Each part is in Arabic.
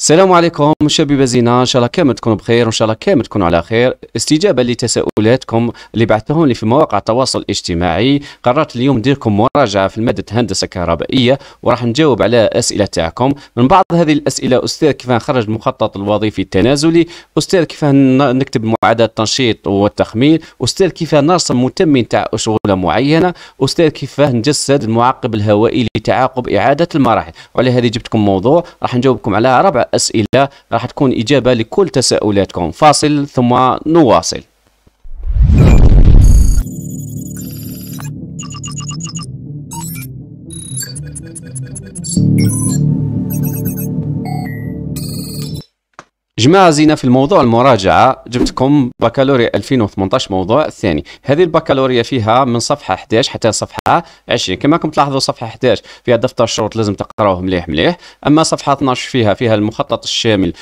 السلام عليكم شبيبه زينه ان شاء الله كامل تكونوا بخير وان شاء الله كامل تكونوا على خير استجابه لتساؤلاتكم اللي بعثتهم لي في مواقع التواصل الاجتماعي قررت اليوم نديركم مراجعه في الماده هندسه كهربائيه وراح نجاوب على اسئله تاعكم من بعض هذه الاسئله استاذ كيف نخرج المخطط الوظيفي التنازلي استاذ كيف نكتب معادله التنشيط والتخمين استاذ كيف نرسم متمن تاع شغله معينه استاذ كيف نجسد المعقب الهوائي لتعاقب اعاده المراحل وعلى هذه جبتكم موضوع راح نجاوبكم على ربع أسئلة راح تكون إجابة لكل تساؤلاتكم فاصل ثم نواصل Thank you. جماعة زينا في الموضوع المراجعة جبتكم بكالوريا 2018 موضوع الثاني هذه البكالوريا فيها من صفحة 11 حتى صفحة 20 كما كنت تلاحظوا صفحة 11 فيها دفتر الشروط لازم تقراوه مليح مليح أما صفحة 12 فيها فيها المخطط الشامل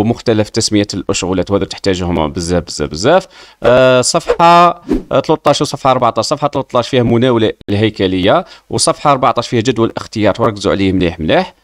ومختلف تسمية الأشغولات وهذا تحتاجهم بزاف بزاف بزاف أه صفحة 13 وصفحة 14 صفحة 13 فيها مناولة الهيكلية وصفحة 14 فيها جدول اختيار وركزوا عليه مليح مليح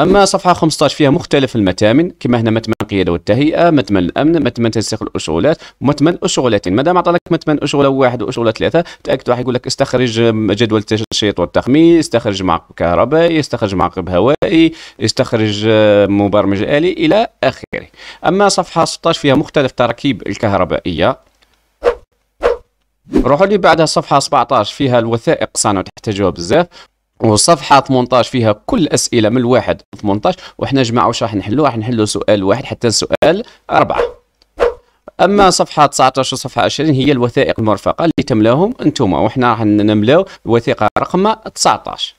اما صفحه 15 فيها مختلف المتامن كما هنا متمن القياده والتهيئه متمن الامن متمن تنسيق الاشغالات ومتمن اشغالات مادام عطى لك متمن اشغاله واحد واشغال ثلاثه تاكد راح يقول لك استخرج جدول التشييط والتخميس استخرج معقب كهربائي استخرج معقب هوائي استخرج آه، مبرمج الي الى اخره اما صفحه 16 فيها مختلف تركيب الكهربائيه روحوا لي بعدها صفحة 17 فيها الوثائق صانع تحتاجوها بزاف وصفحة 18 فيها كل اسئله من الواحد 18 وإحنا جماعه واش راح نحلو راح نحلو سؤال واحد حتى سؤال أربعة اما صفحه 19 وصفحه 20 هي الوثائق المرفقه اللي تملاهم انتم وحنا راح نملاو الوثيقه رقم 19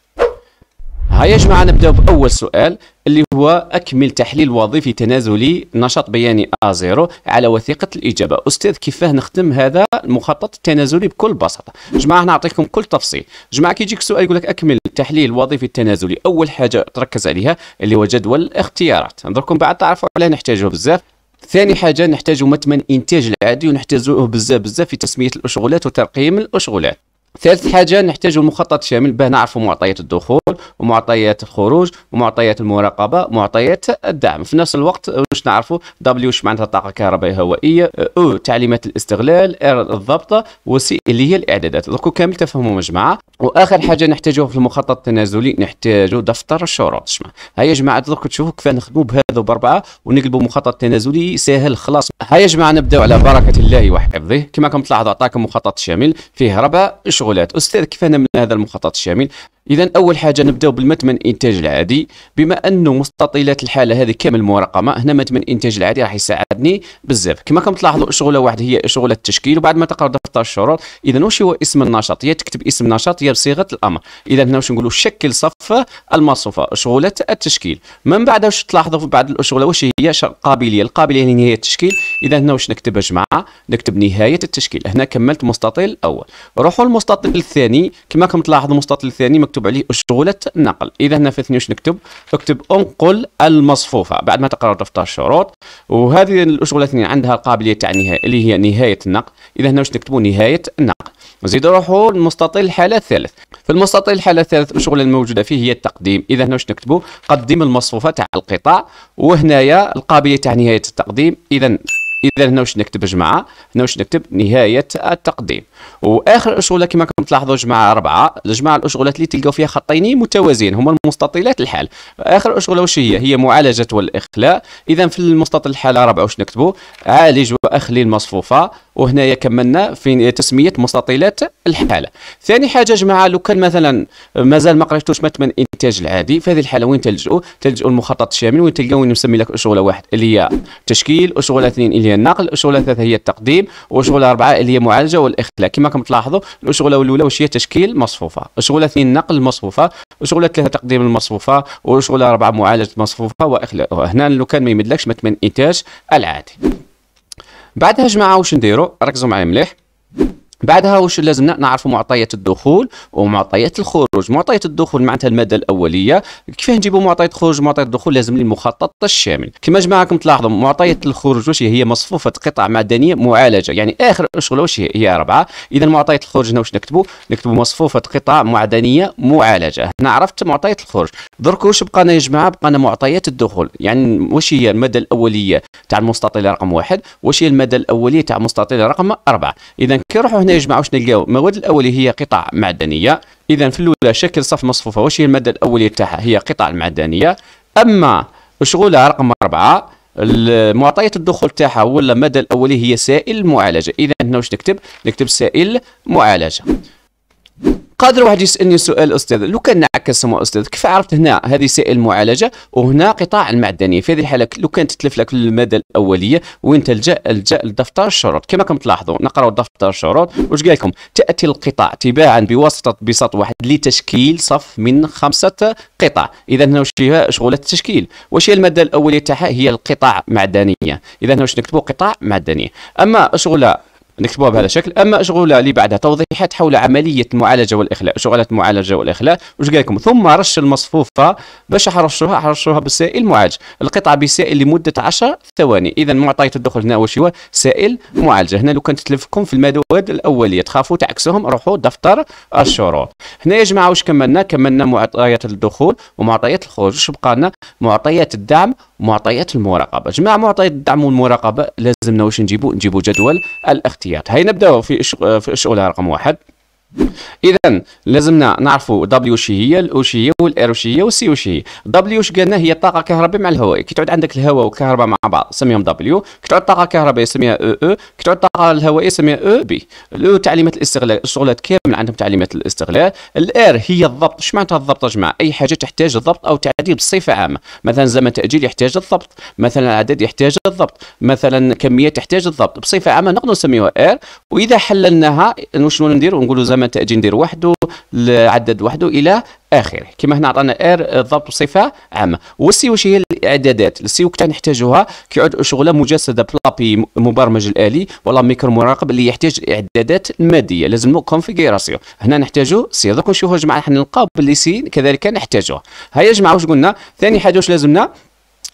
هيا جماعة نبداو بأول سؤال اللي هو أكمل تحليل وظيفي تنازلي نشاط بياني A0 على وثيقة الإجابة أستاذ كيفاه نخدم هذا المخطط التنازلي بكل بساطة جماعة نعطيكم كل تفصيل جماعة كي يجيك سؤال يقول لك أكمل التحليل الوظيفي التنازلي أول حاجة تركز عليها اللي هو جدول الاختيارات نظركم بعد تعرفوا علاه نحتاجه بزاف ثاني حاجة نحتاج متمن إنتاج العادي ونحتاجوه بزاف بزاف في تسمية الأشغلات وترقيم الأشغلات ثالث حاجة نحتاج المخطط شامل باه نعرفوا معطيات الدخول ومعطيات الخروج ومعطيات المراقبه ومعطيات الدعم في نفس الوقت واش نعرفوا دبليو واش معناتها الطاقه الكهربائيه هوائيه او تعليمات الاستغلال ار الضبطه وسي اللي هي الاعدادات دوك كامل تفهموا مجمعه واخر حاجه نحتاجوها في المخطط التنازلي نحتاجوا دفتر الشروط شمع هيا يا جماعه دوك تشوفوا كيف نخدموا بهذا باربعه ونقلبوا مخطط تنازلي سهل خلاص هيا يا جماعه نبداو على بركه الله وحفظه كما راكم تلاحظوا عطاكم مخطط شامل فيه ربع شغلات استاذ كيف نعمل هذا المخطط الشامل اذا اول حاجه نبداو بالمثمن انتاج العادي بما انه مستطيلات الحاله هذه كامل مراقمه هنا مثمن انتاج العادي راح يساعدني بزاف كما كم تلاحظوا الشغله واحد هي شغله التشكيل وبعد ما تقرا دفتر الشروط اذا واش هو اسم النشاط يا تكتب اسم النشاط يا بصيغه الامر اذا هنا واش نقولوا شكل صف المصفة شغله التشكيل من بعد واش تلاحظوا في بعض الشغله واش هي قابليه القابليه يعني نهايه التشكيل اذا هنا واش نكتب جماعه نكتب نهايه التشكيل هنا كملت مستطيل الاول روحوا المستطيل الثاني كما كم تلاحظوا المستطيل الثاني مكتوب عليه أشغلة نقل إذا هنا في اثنين نكتب اكتب أنقل المصفوفة بعد ما تقرأ دفتر الشروط وهذه الأشغلة عندها القابلية تاع اللي هي نهاية النقل إذا هنا واش نكتبوا نهاية النقل نزيد نروحوا المستطيل الحالة الثالث في المستطيل الحالة الثالث الشغلة الموجودة فيه هي التقديم إذا هنا واش نكتبوا قدم المصفوفة تاع القطاع وهنايا القابلية تاع نهاية التقديم إذا إذا هنا واش نكتب جماعة هنا واش نكتب نهاية التقديم واخر الاشغله كما راكم تلاحظوا جماعه اربعه جماعه الاشغلات اللي تلقاو فيها خطين متوازيين هما المستطيلات الحال اخر اشغله واش هي هي معالجه والاخلاء اذا في المستطيل الحاله اربعه واش نكتبوا عالج واخلي المصفوفه وهنايا كملنا في تسميه مستطيلات الحاله ثاني حاجه جماعه لو كان مثلا مازال ما قريتوش متمن الانتاج العادي في هذه الحاله وين تلجؤوا تلجؤوا المخطط الشامل وين تلقاو نسمي لك اشغله واحد اللي هي تشكيل اشغله اثنين اللي هي النقل اشغله ثلاثه هي التقديم واشغله اربعه اللي هي معالجه والاخلاء كما راكم تلاحظوا الاشغله الاولى واش هي تشكيل مصفوفه الشغله اثنين نقل المصفوفه الشغله ثلاثه تقديم المصفوفه والشغله اربعه معالجه المصفوفه واخلاءها هنا لو كان ما يمدلكش ما تمن انتاج العادي بعدها جماعه واش نديرو ركزوا معايا مليح بعدها وش لازم نعرفوا معطيات الدخول ومعطيات الخروج معطيات الدخول معناتها الماده الاوليه كيفاه نجيبوا معطيات الخروج ومعطيات الدخول لازم لي المخطط الشامل كما جماعكم تلاحظوا معطيات الخروج واش هي مصفوفه قطع معدنيه معالجه يعني اخر شغل واش هي اربعه اذا معطيات الخروج هنا واش نكتبوا نكتبوا مصفوفه قطع معدنيه معالجه هنا عرفت معطيات الخروج درك واش بقانا يا جماعه بقانا معطيات الدخول يعني واش هي الماده الاوليه تاع المستطيل رقم واحد واش هي الماده الاوليه تاع المستطيل رقم اربعه اذا كي نروحوا هنا يجمع واش نلقاو المواد الاوليه هي قطع معدنيه اذا في الاولى شكل صف مصفوفه واش هي الماده الاوليه تاعها هي قطع المعدنيه اما شغلها رقم أربعة المعطيات الدخول تاعها ولا الماده الاوليه هي سائل معالجه اذا هنا واش نكتب نكتب سائل معالجه قادر واحد يسالني سؤال استاذ لو كان نعكس سمو استاذ كيف عرفت هنا هذه سائل معالجه وهنا قطاع المعدنيه في هذه الحاله لو كان تتلف لك الماده الاوليه وين تلجا الجا لدفتر الشروط كما كم تلاحظوا نقراو دفتر الشروط واش قال لكم تاتي القطاع تباعا بواسطه بساط واحد لتشكيل صف من خمسه قطع اذا هنا واش فيها شغله التشكيل واش هي الماده الاوليه تاعها هي القطاع معدنيه اذا هنا واش نكتبوا قطاع معدنيه اما شغله نكتبوها بهذا الشكل اما شغله اللي بعدها توضيحات حول عمليه المعالجه والاخلاء شغلات المعالجه والاخلاء واش قال لكم ثم رش المصفوفه باش احرشوها احرشوها بالسائل المعالج القطعه بسائل لمده 10 ثواني اذا معطيات الدخول هنا واش هو سائل معالجه هنا لو كان تتلفكم في المواد الاوليه تخافوا تعكسوهم روحوا دفتر الشروط هنا يا جماعه واش كملنا كملنا معطيات الدخول ومعطيات الخروج واش بقى لنا معطيات الدعم ومعطيات المراقبه جماعه معطيات الدعم والمراقبه لازم لازمنا واش نجيبو نجيبو جدول الاختيار هاي نبداو في في الشغله رقم واحد اذا لازمنا نعرفوا دبليو شي هي الاو شي هي والار شي هي والسي شي هي دبليو شي قلنا هي الطاقه الكهربائيه مع الهواء كي تعود عندك الهواء والكهرباء مع بعض سميهم دبليو كي تعود الطاقه الكهربائيه سميها او e او e. كي تعود الطاقه الهوائيه سميها او e بي الاو تعليمات الاستغلال الشغلات كامل عندهم تعليمات الاستغلال الار هي الضبط اش معناتها الضبط يا جماعه اي حاجه تحتاج الضبط او تعديل بصفه عامه مثلا زمن تاجيل يحتاج الضبط مثلا عدد يحتاج الضبط مثلا كميه تحتاج الضبط بصفه عامه نقدر نسميها ار واذا حللناها شنو نديروا نقولوا زمن الثمن تاجي ندير وحده العدد وحده الى اخره كما هنا عطانا اير الضبط صفه عامه والسي واش هي الاعدادات السي وقتها نحتاجوها كيعود شغله مجسده بلابي مبرمج الالي ولا ميكرو مراقب اللي يحتاج اعدادات ماديه لازم له كونفيغوراسيون هنا نحتاجو سي دوك نشوفوا جماعه حنا نلقاو باللي سي كذلك نحتاجوه هيا يا جماعه واش قلنا ثاني حاجه واش لازمنا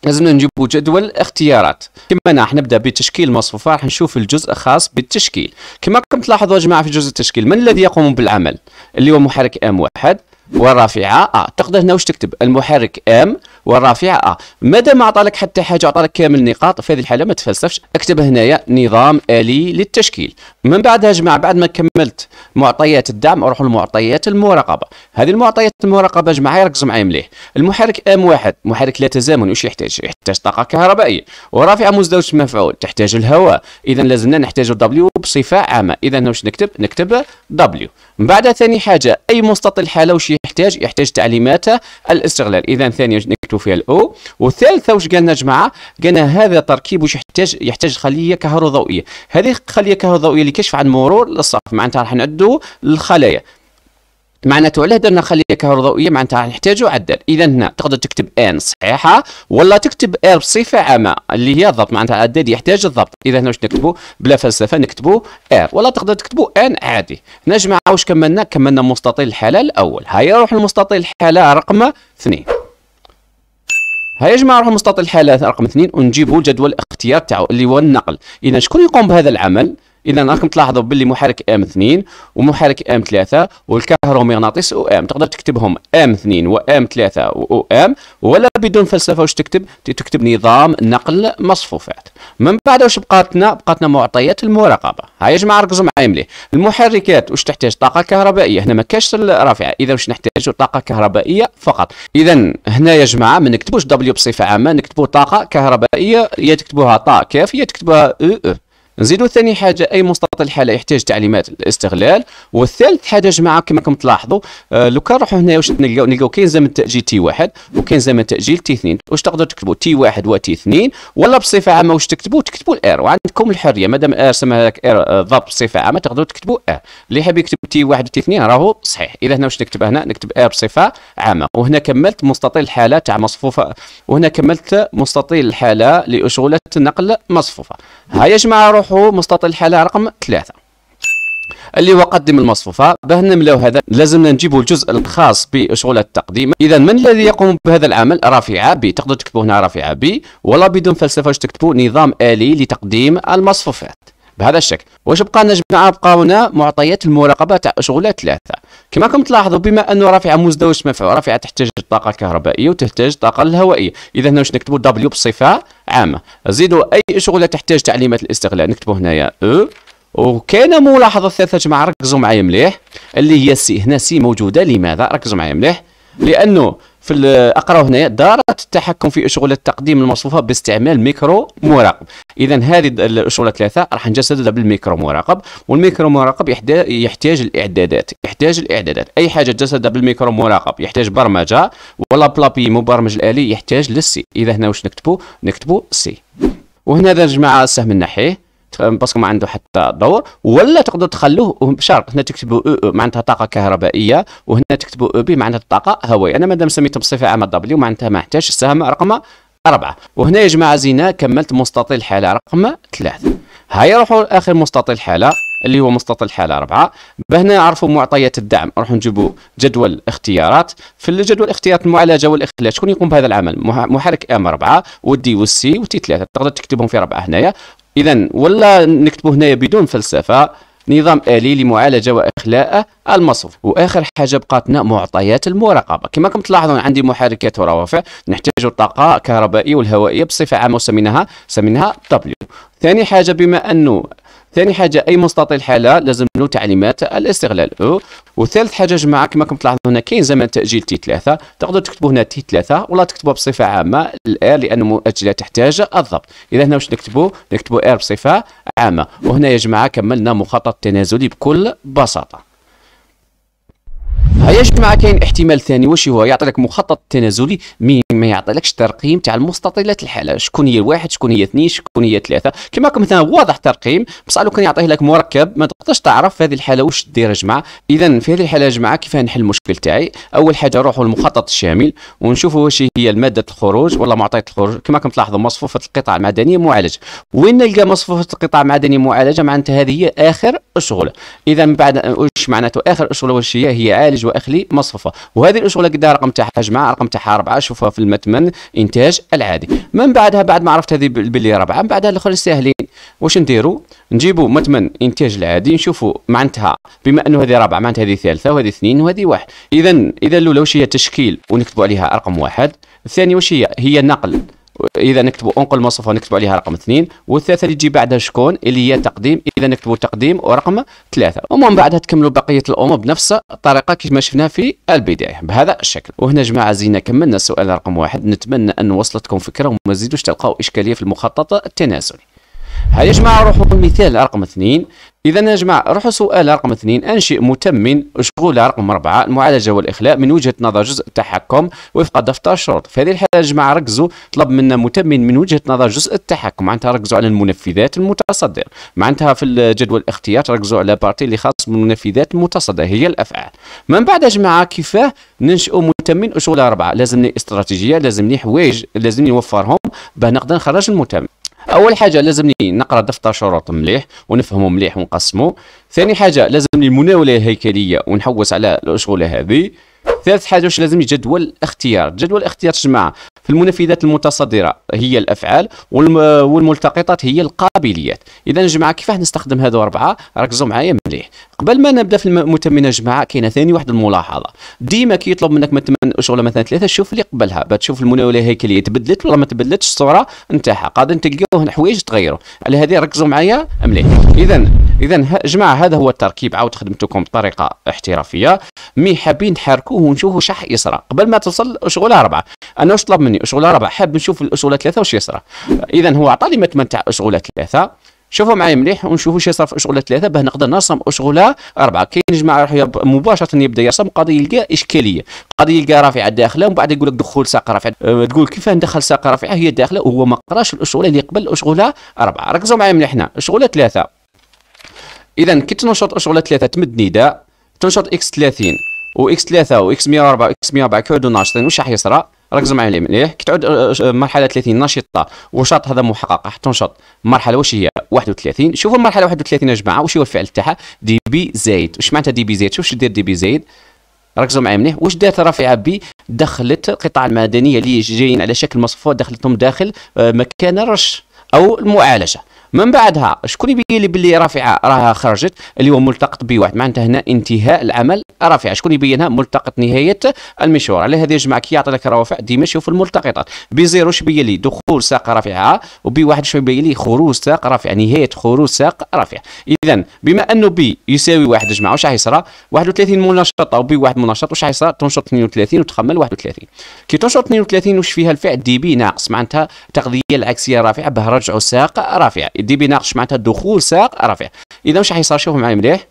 لازمنا نجيبوا جدول اختيارات كما انا راح نبدا بتشكيل مصفوفه راح نشوف الجزء الخاص بالتشكيل كما راكم تلاحظوا يا جماعه في جزء التشكيل من الذي يقوم بالعمل اللي هو محرك ام واحد والرافعه ا آه. تقدر هنا واش تكتب المحرك ام والرافعه آه. مادام ما عطالك لك حتى حاجه عطالك لك كامل النقاط في هذه الحاله ما تفلسفش اكتب هنايا نظام الي للتشكيل من بعدها جماعه بعد ما كملت معطيات الدعم اروح لمعطيات المراقبه هذه المعطيات المراقبه جماعه يركزوا معايا مليح المحرك ام واحد محرك لا تزامن واش يحتاج يحتاج طاقه كهربائيه ورافعه مزدوجه مفعول تحتاج الهواء اذا لازمنا نحتاج دبليو بصفه عامه اذا واش نكتب نكتب دبليو من بعد ثاني حاجه اي مستطيل حاله واش يحتاج يحتاج تعليمات الاستغلال اذا ثاني نكتب نحطوا فيها الاو والثالثه واش قالنا جماعه قالنا هذا تركيب واش يحتاج يحتاج خليه كهروضوئيه هذه خليه كهروضوئيه كشف عن مرور الصف معناتها راح نعدوا الخلايا معناته علاه درنا خليه كهروضوئيه معناتها نحتاجو عدل اذا هنا تقدر تكتب ان صحيحه ولا تكتب ار بصفه عامه اللي هي الضبط معناتها العداد يحتاج الضبط اذا هنا واش نكتبو بلا فلسفه نكتبو ار ولا تقدر تكتبو ان عادي هنا جماعه واش كملنا كملنا مستطيل الحاله الاول هيا نروح لمستطيل الحاله رقم اثنين هيا جماعه نروحوا مستطيل الحالات رقم اثنين ونجيبوا جدول الاختيار تاعو اللي هو النقل اذا شكون يقوم بهذا العمل اذا راكم تلاحظوا باللي محرك ام 2 ومحرك ام 3 والكهرومغناطيس او ام تقدر تكتبهم ام 2 وام 3 او ام ولا بدون فلسفه واش تكتب تكتب نظام نقل مصفوفات من بعد واش بقاتنا بقاتنا معطيات المراقبه ها يا جماعه ركزوا معايا مليح المحركات واش تحتاج طاقه كهربائيه هنا ما كاش الرافعه اذا واش نحتاج طاقه كهربائيه فقط اذا هنا يا جماعه ما نكتبوش دبليو بصفه عامه نكتبوا طاقه كهربائيه يا تكتبوها طا كاف يا تكتبوها او او نزيدوا ثاني حاجه اي مستطيل حاله يحتاج تعليمات الاستغلال والثالث حاجه جماعه كما راكم تلاحظوا آه لو كان نروحوا هنا واش نلقاو نلقاو كاين زمن تاجيل تي واحد وكاين زمن تاجيل تي اثنين واش تقدروا تكتبوا تي واحد وتي اثنين ولا بصفه عامه واش تكتبوا تكتبوا الار وعندكم الحريه مادام ار سماها لك ار آه، ضرب بصفه عامه تقدروا تكتبوا ار اللي حاب يكتب تي واحد وتي اثنين راهو صحيح اذا هنا واش نكتب هنا نكتب ار بصفه عامه وهنا كملت مستطيل الحاله تاع مصفوفه وهنا كملت مستطيل الحاله لأشغلة نقل مصفوفه هيا يا جماعه نروح مستطيل الحاله رقم ثلاثة اللي هو قدم المصفوفه باه نملاو هذا لازمنا نجيبوا الجزء الخاص بشغل التقديم اذا من الذي يقوم بهذا العمل رافعه بي تقدر تكتبوا هنا رافعه بي ولا بدون فلسفه تكتبوا نظام الي لتقديم المصفوفات بهذا الشكل واش بقى لنا جبنا بقى هنا معطيات المراقبه تاع شغله ثلاثه كما راكم تلاحظوا بما انه رافعه مزدوج منفعه رافعه تحتاج الطاقه الكهربائيه وتحتاج الطاقه الهوائيه اذا هنا واش نكتبوا دبليو بصفه عامه زيدوا اي شغله تحتاج تعليمات الاستغلال نكتبوا هنايا او وكاينه ملاحظه ثالثه جماعه ركزوا معايا مليح اللي هي السي هنا سي موجوده لماذا ركزوا معايا مليح لانه في اقراو هنايا دارت التحكم في اشغال التقديم الموصوفه باستعمال ميكرو مراقب اذا هذه الاشغال الثلاثه راح نجسدها بالميكرو مراقب والميكرو مراقب يحتاج الاعدادات يحتاج الاعدادات اي حاجه تجسدها بالميكرو مراقب يحتاج برمجه ولا بلابي مبرمج الالي يحتاج للسي اذا هنا واش نكتبوا نكتبوا سي وهنا يا جماعه السهم النحيه باسكو ما عنده حتى دور ولا تقدر تخلوه بشرط هنا تكتبوا او او معناتها طاقه كهربائيه وهنا تكتبوا او بي معناتها طاقه هوائيه انا مادام سميتهم بصفه عامه دبليو معناتها ما احتاجش السهم رقم أربعة وهنا يا جماعة زينا كملت مستطيل حالة رقم ثلاثة هيا نروحوا لآخر مستطيل حالة اللي هو مستطيل حالة أربعة بهنا نعرفوا معطيات الدعم نروحوا نجيبوا جدول اختيارات في الجدول اختيارات المعالجة والإخلاء شكون يقوم بهذا العمل محرك ام 4 والدي والسي والتي ثلاثه تقدر تكتبهم في اربعه هنايا اذا ولا نكتبوا هنايا بدون فلسفه نظام آلي لمعالجة وإخلاء المصرف وآخر حاجة بقاتنا معطيات المراقبة كما راكم تلاحظون عندي محركات وروافع نحتاج الطاقة الكهربائية والهوائية بصفة عامة وسميناها سميناها دبليو ثاني حاجة بما أنه ثاني حاجه اي مستطيل حاله لازم له تعليمات الاستغلال او وثالث حاجه جماعه كما راكم تلاحظوا هنا كاين زمن تاجيل تي 3 تقدروا تكتبوا هنا تي 3 ولا تكتبوا بصفه عامه الار لان مؤجله تحتاج الضبط اذا هنا واش نكتبوا نكتبوا ار بصفه عامه وهنا يا جماعه كملنا مخطط تنازلي بكل بساطه جماعه كاين احتمال ثاني واش هو يعطي لك مخطط تنازلي مي ما لكش ترقيم تاع المستطيلات الحاله شكون هي الواحد شكون هي اثنين شكون هي ثلاثه كما مثلا واضح ترقيم بصح لو كان يعطيه لك مركب ما تقدرش تعرف في هذه الحاله واش دير جماعه اذا في هذه الحاله جماعه كيف نحل المشكل تاعي اول حاجه نروحوا للمخطط الشامل ونشوفوا واش هي الماده الخروج ولا معطيات الخروج كما راكم تلاحظوا مصفوفه القطع المعدنيه معالجه وين نلقى مصفوفه القطع المعدنيه معالجه معناتها هذه هي اخر الشغله اذا بعد واش معناته اخر الشغله واش هي هي عالج واخلي مصفوفه وهذه الاشغال قدها رقم تاعها جماعه رقم تاعها اربعه شوفها في المتمن انتاج العادي من بعدها بعد ما عرفت هذه باللي ربعه من بعدها الاخرين ساهلين واش نديروا نجيبوا متمن انتاج العادي نشوفوا معناتها بما انه هذه رابعه معناتها هذه ثالثه وهذه اثنين وهذه واحد اذا اذا الاولى واش هي تشكيل ونكتبوا عليها رقم واحد الثانيه واش هي هي نقل اذا نكتبوا انقل مصفوفه ونكتبوا عليها رقم اثنين والثالثه اللي تجي بعدها شكون اللي هي تقديم اذا نكتبوا تقديم ورقم ثلاثه ومن بعدها تكملوا بقيه الامور بنفس الطريقه كما شفنا في البدايه بهذا الشكل وهنا جماعه زينا كملنا السؤال رقم واحد نتمنى ان وصلتكم فكره وما تزيدوش تلقاو اشكاليه في المخطط التناسلي هيا يا جماعه نروحوا للمثال رقم اثنين اذا يا جماعه روحوا سؤال رقم اثنين انشئ متمن شغل رقم اربعه المعالجه والاخلاء من وجهه نظر جزء التحكم وفق دفتر الشروط في هذه الحاله يا جماعه ركزوا طلب منا متمن من وجهه نظر جزء التحكم معناتها ركزوا على المنفذات المتصدر معناتها في الجدول الاختيار ركزوا على بارتي اللي خاص بالمنفذات المتصدر هي الافعال من بعد يا جماعه كيفاه ننشئوا متمن شغل اربعه لازمني استراتيجيه لازمني حوايج لازمني نوفرهم باه نقدر نخرج المتمن اول حاجه لازمني نقرا دفتر شروط مليح ونفهمه مليح ونقسمه ثاني حاجه لازمني المناوله الهيكليه ونحوس على الاشغله هذه ثالث حاجه واش لازم جدول الاختيار جدول الاختيار جماعه في المنفذات المتصدره هي الافعال والملتقطات هي القابليات اذا جماعه كيفاه نستخدم هذو اربعه ركزوا معايا مليح قبل ما نبدا في المتمنه جماعه كاينه ثاني واحد الملاحظه ديما كي يطلب منك متمن شغل مثلا ثلاثه شوف اللي قبلها تشوف المناوله الهيكليه تبدلت ولا ما تبدلتش الصوره نتاعها قادر تلقاوه حوايج تغيروا على هذه ركزوا معايا مليح اذا اذا جماعه هذا هو التركيب عاود خدمتكم بطريقه احترافيه مي حابين تحركوه نشوفوا شح يسرى قبل ما توصل اشغلها اربعه انا واش طلب مني اشغلها اربعه حاب نشوف الاشغله ثلاثه واش يسرى اذا هو عطاني متمن تاع اشغله ثلاثه شوفوا معايا مليح ونشوفوا شي في اشغله ثلاثه باه نقدر نرسم اشغله اربعه كاين جماعه يروح يب... مباشره يبدا يرسم قضي يلقى اشكاليه قضي يلقى رافعه داخله ومن بعد يقول لك دخول ساقه رافعه أه، تقول كيف ندخل ساقه رافعه هي داخله وهو ما قراش الاشغله اللي قبل اشغله اربعه ركزوا معايا مليح هنا اشغله ثلاثه اذا كي تنشط اشغله ثلاثه تمد نداء تنشط اكس 30 واكس 3 واكس 104 اكس 104 كيعودوا ناشطين واش راح يصرى ركزوا معايا مليح كي تعود آه، آه، مرحله 30 نشطه وشاط هذا محقق حتى نشط مرحله واش هي 31 شوفوا المرحله 31 يا جماعه واش هو الفعل تاعها دي بي زايد واش معناتها دي بي زايد شوف دير دي بي زايد ركزوا معايا مليح واش دارت رافعه بي دخلت القطاع المدنيه اللي جايين على شكل مصفوفه دخلتهم داخل آه، مكان الرش او المعالجه من بعدها شكون يبين لي باللي رافعه راها خرجت اللي هو ملتقط بي واحد معناتها هنا انتهاء العمل رافعه شكون يبينها ملتقط نهايه المشوار على هذه الجماعه كي يعطي لك روافع ديما شوف الملتقطات بي شو بين لي دخول ساق رافعه وبي واحد شو لي خروج ساق رافع نهايه خروج ساق رافع اذا بما انه بي يساوي واحد جماعه واش حيصرى 31 منشطه وبي واحد منشط واش حيصرى تنشط 32 وتخمل 31 كي تنشط 32 واش فيها الفعل دي بي ناقص معناتها تغذيه العكسيه رافعه به رجعوا ساق رافعه يدي بيناقش معناتها الدخول ساق رفيع اذا واش راح يصير شوفوا معايا مليح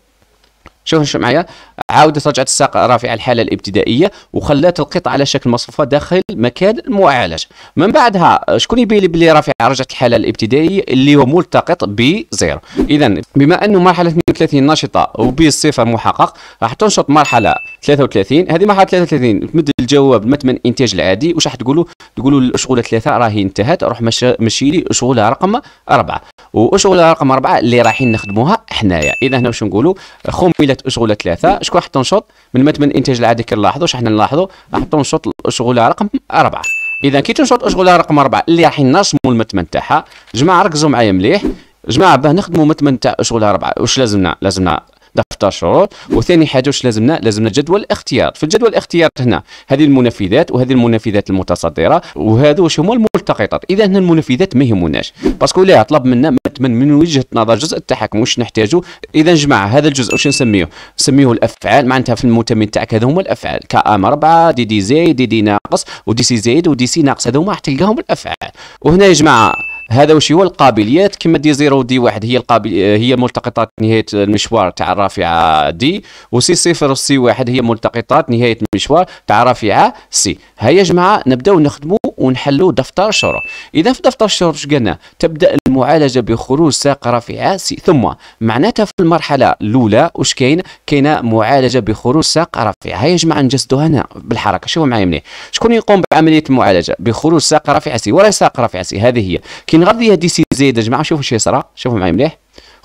شوف شوف معايا عاودت رجعت الساق رافعه الحاله الابتدائيه وخلات القطع على شكل مصفوفه داخل مكان المعالج من بعدها شكون يبين لي بلي رافعه رجعت الحاله الابتدائيه اللي هو ملتقط بزيرو اذا بما انه مرحله 32 نشطه وبالصفه محقق راح تنشط مرحله 33 هذه مرحله 33 تمد الجواب متمن الانتاج العادي واش راح تقولوا تقولوا الاشغوله ثلاثه راهي انتهت روح مشي لي اشغوله رقم اربعه واشغوله رقم اربعه اللي رايحين نخدموها حنايا اذا هنا واش نقولوا خملت ثلاث اشغله ثلاثه شكون حطوا تنشط من مات من الانتاج العادي كنلاحظوا واش حنا نلاحظوا راح تنشط الاشغله رقم اربعه اذا كي تنشط اشغله رقم اربعه اللي راح ينرسموا المتمن تاعها جماعه ركزوا معايا مليح جماعه باه نخدموا متمن تاع اشغله اربعه واش لازمنا لازمنا ستة شروط وثاني حاجه واش لازمنا لازمنا جدول الاختيار في الجدول الاختيار هنا هذه المنفذات وهذه المنفذات المتصدره وهذو واش هما الملتقطات اذا هنا المنفذات ما يهموناش باسكو لا طلب منا من من وجهه نظر جزء التحكم واش نحتاجو اذا جماعه هذا الجزء واش نسميه نسميه الافعال معناتها في المتمن تاعك هذا هما الافعال ام 4 دي دي زايد دي دي ناقص ودي سي زايد ودي سي ناقص هذو هما راح تلقاهم الافعال وهنا يا جماعه هذا واش هو القابليات كما دي زيرو دي واحد هي القابل هي ملتقطات نهايه المشوار تاع الرافعه دي وسي صفر سي واحد هي ملتقطات نهايه المشوار تاع الرافعه سي هيا جماعه نبداو نخدموا ونحلو دفتر شهر اذا في دفتر شهر اش قلنا تبدا المعالجه بخروج ساق سي ثم معناتها في المرحله الاولى واش كاين كاينه معالجه بخروج ساق رفيع هيا جماعه نجسدوها هنا بالحركه شوفوا معايا مليح شكون يقوم بعمليه المعالجه بخروج ساق سي ولا ساق سي هذه هي كي غرضيه دي سي زيد يا جماعه شوفوا شو يصرى شوفوا معايا مليح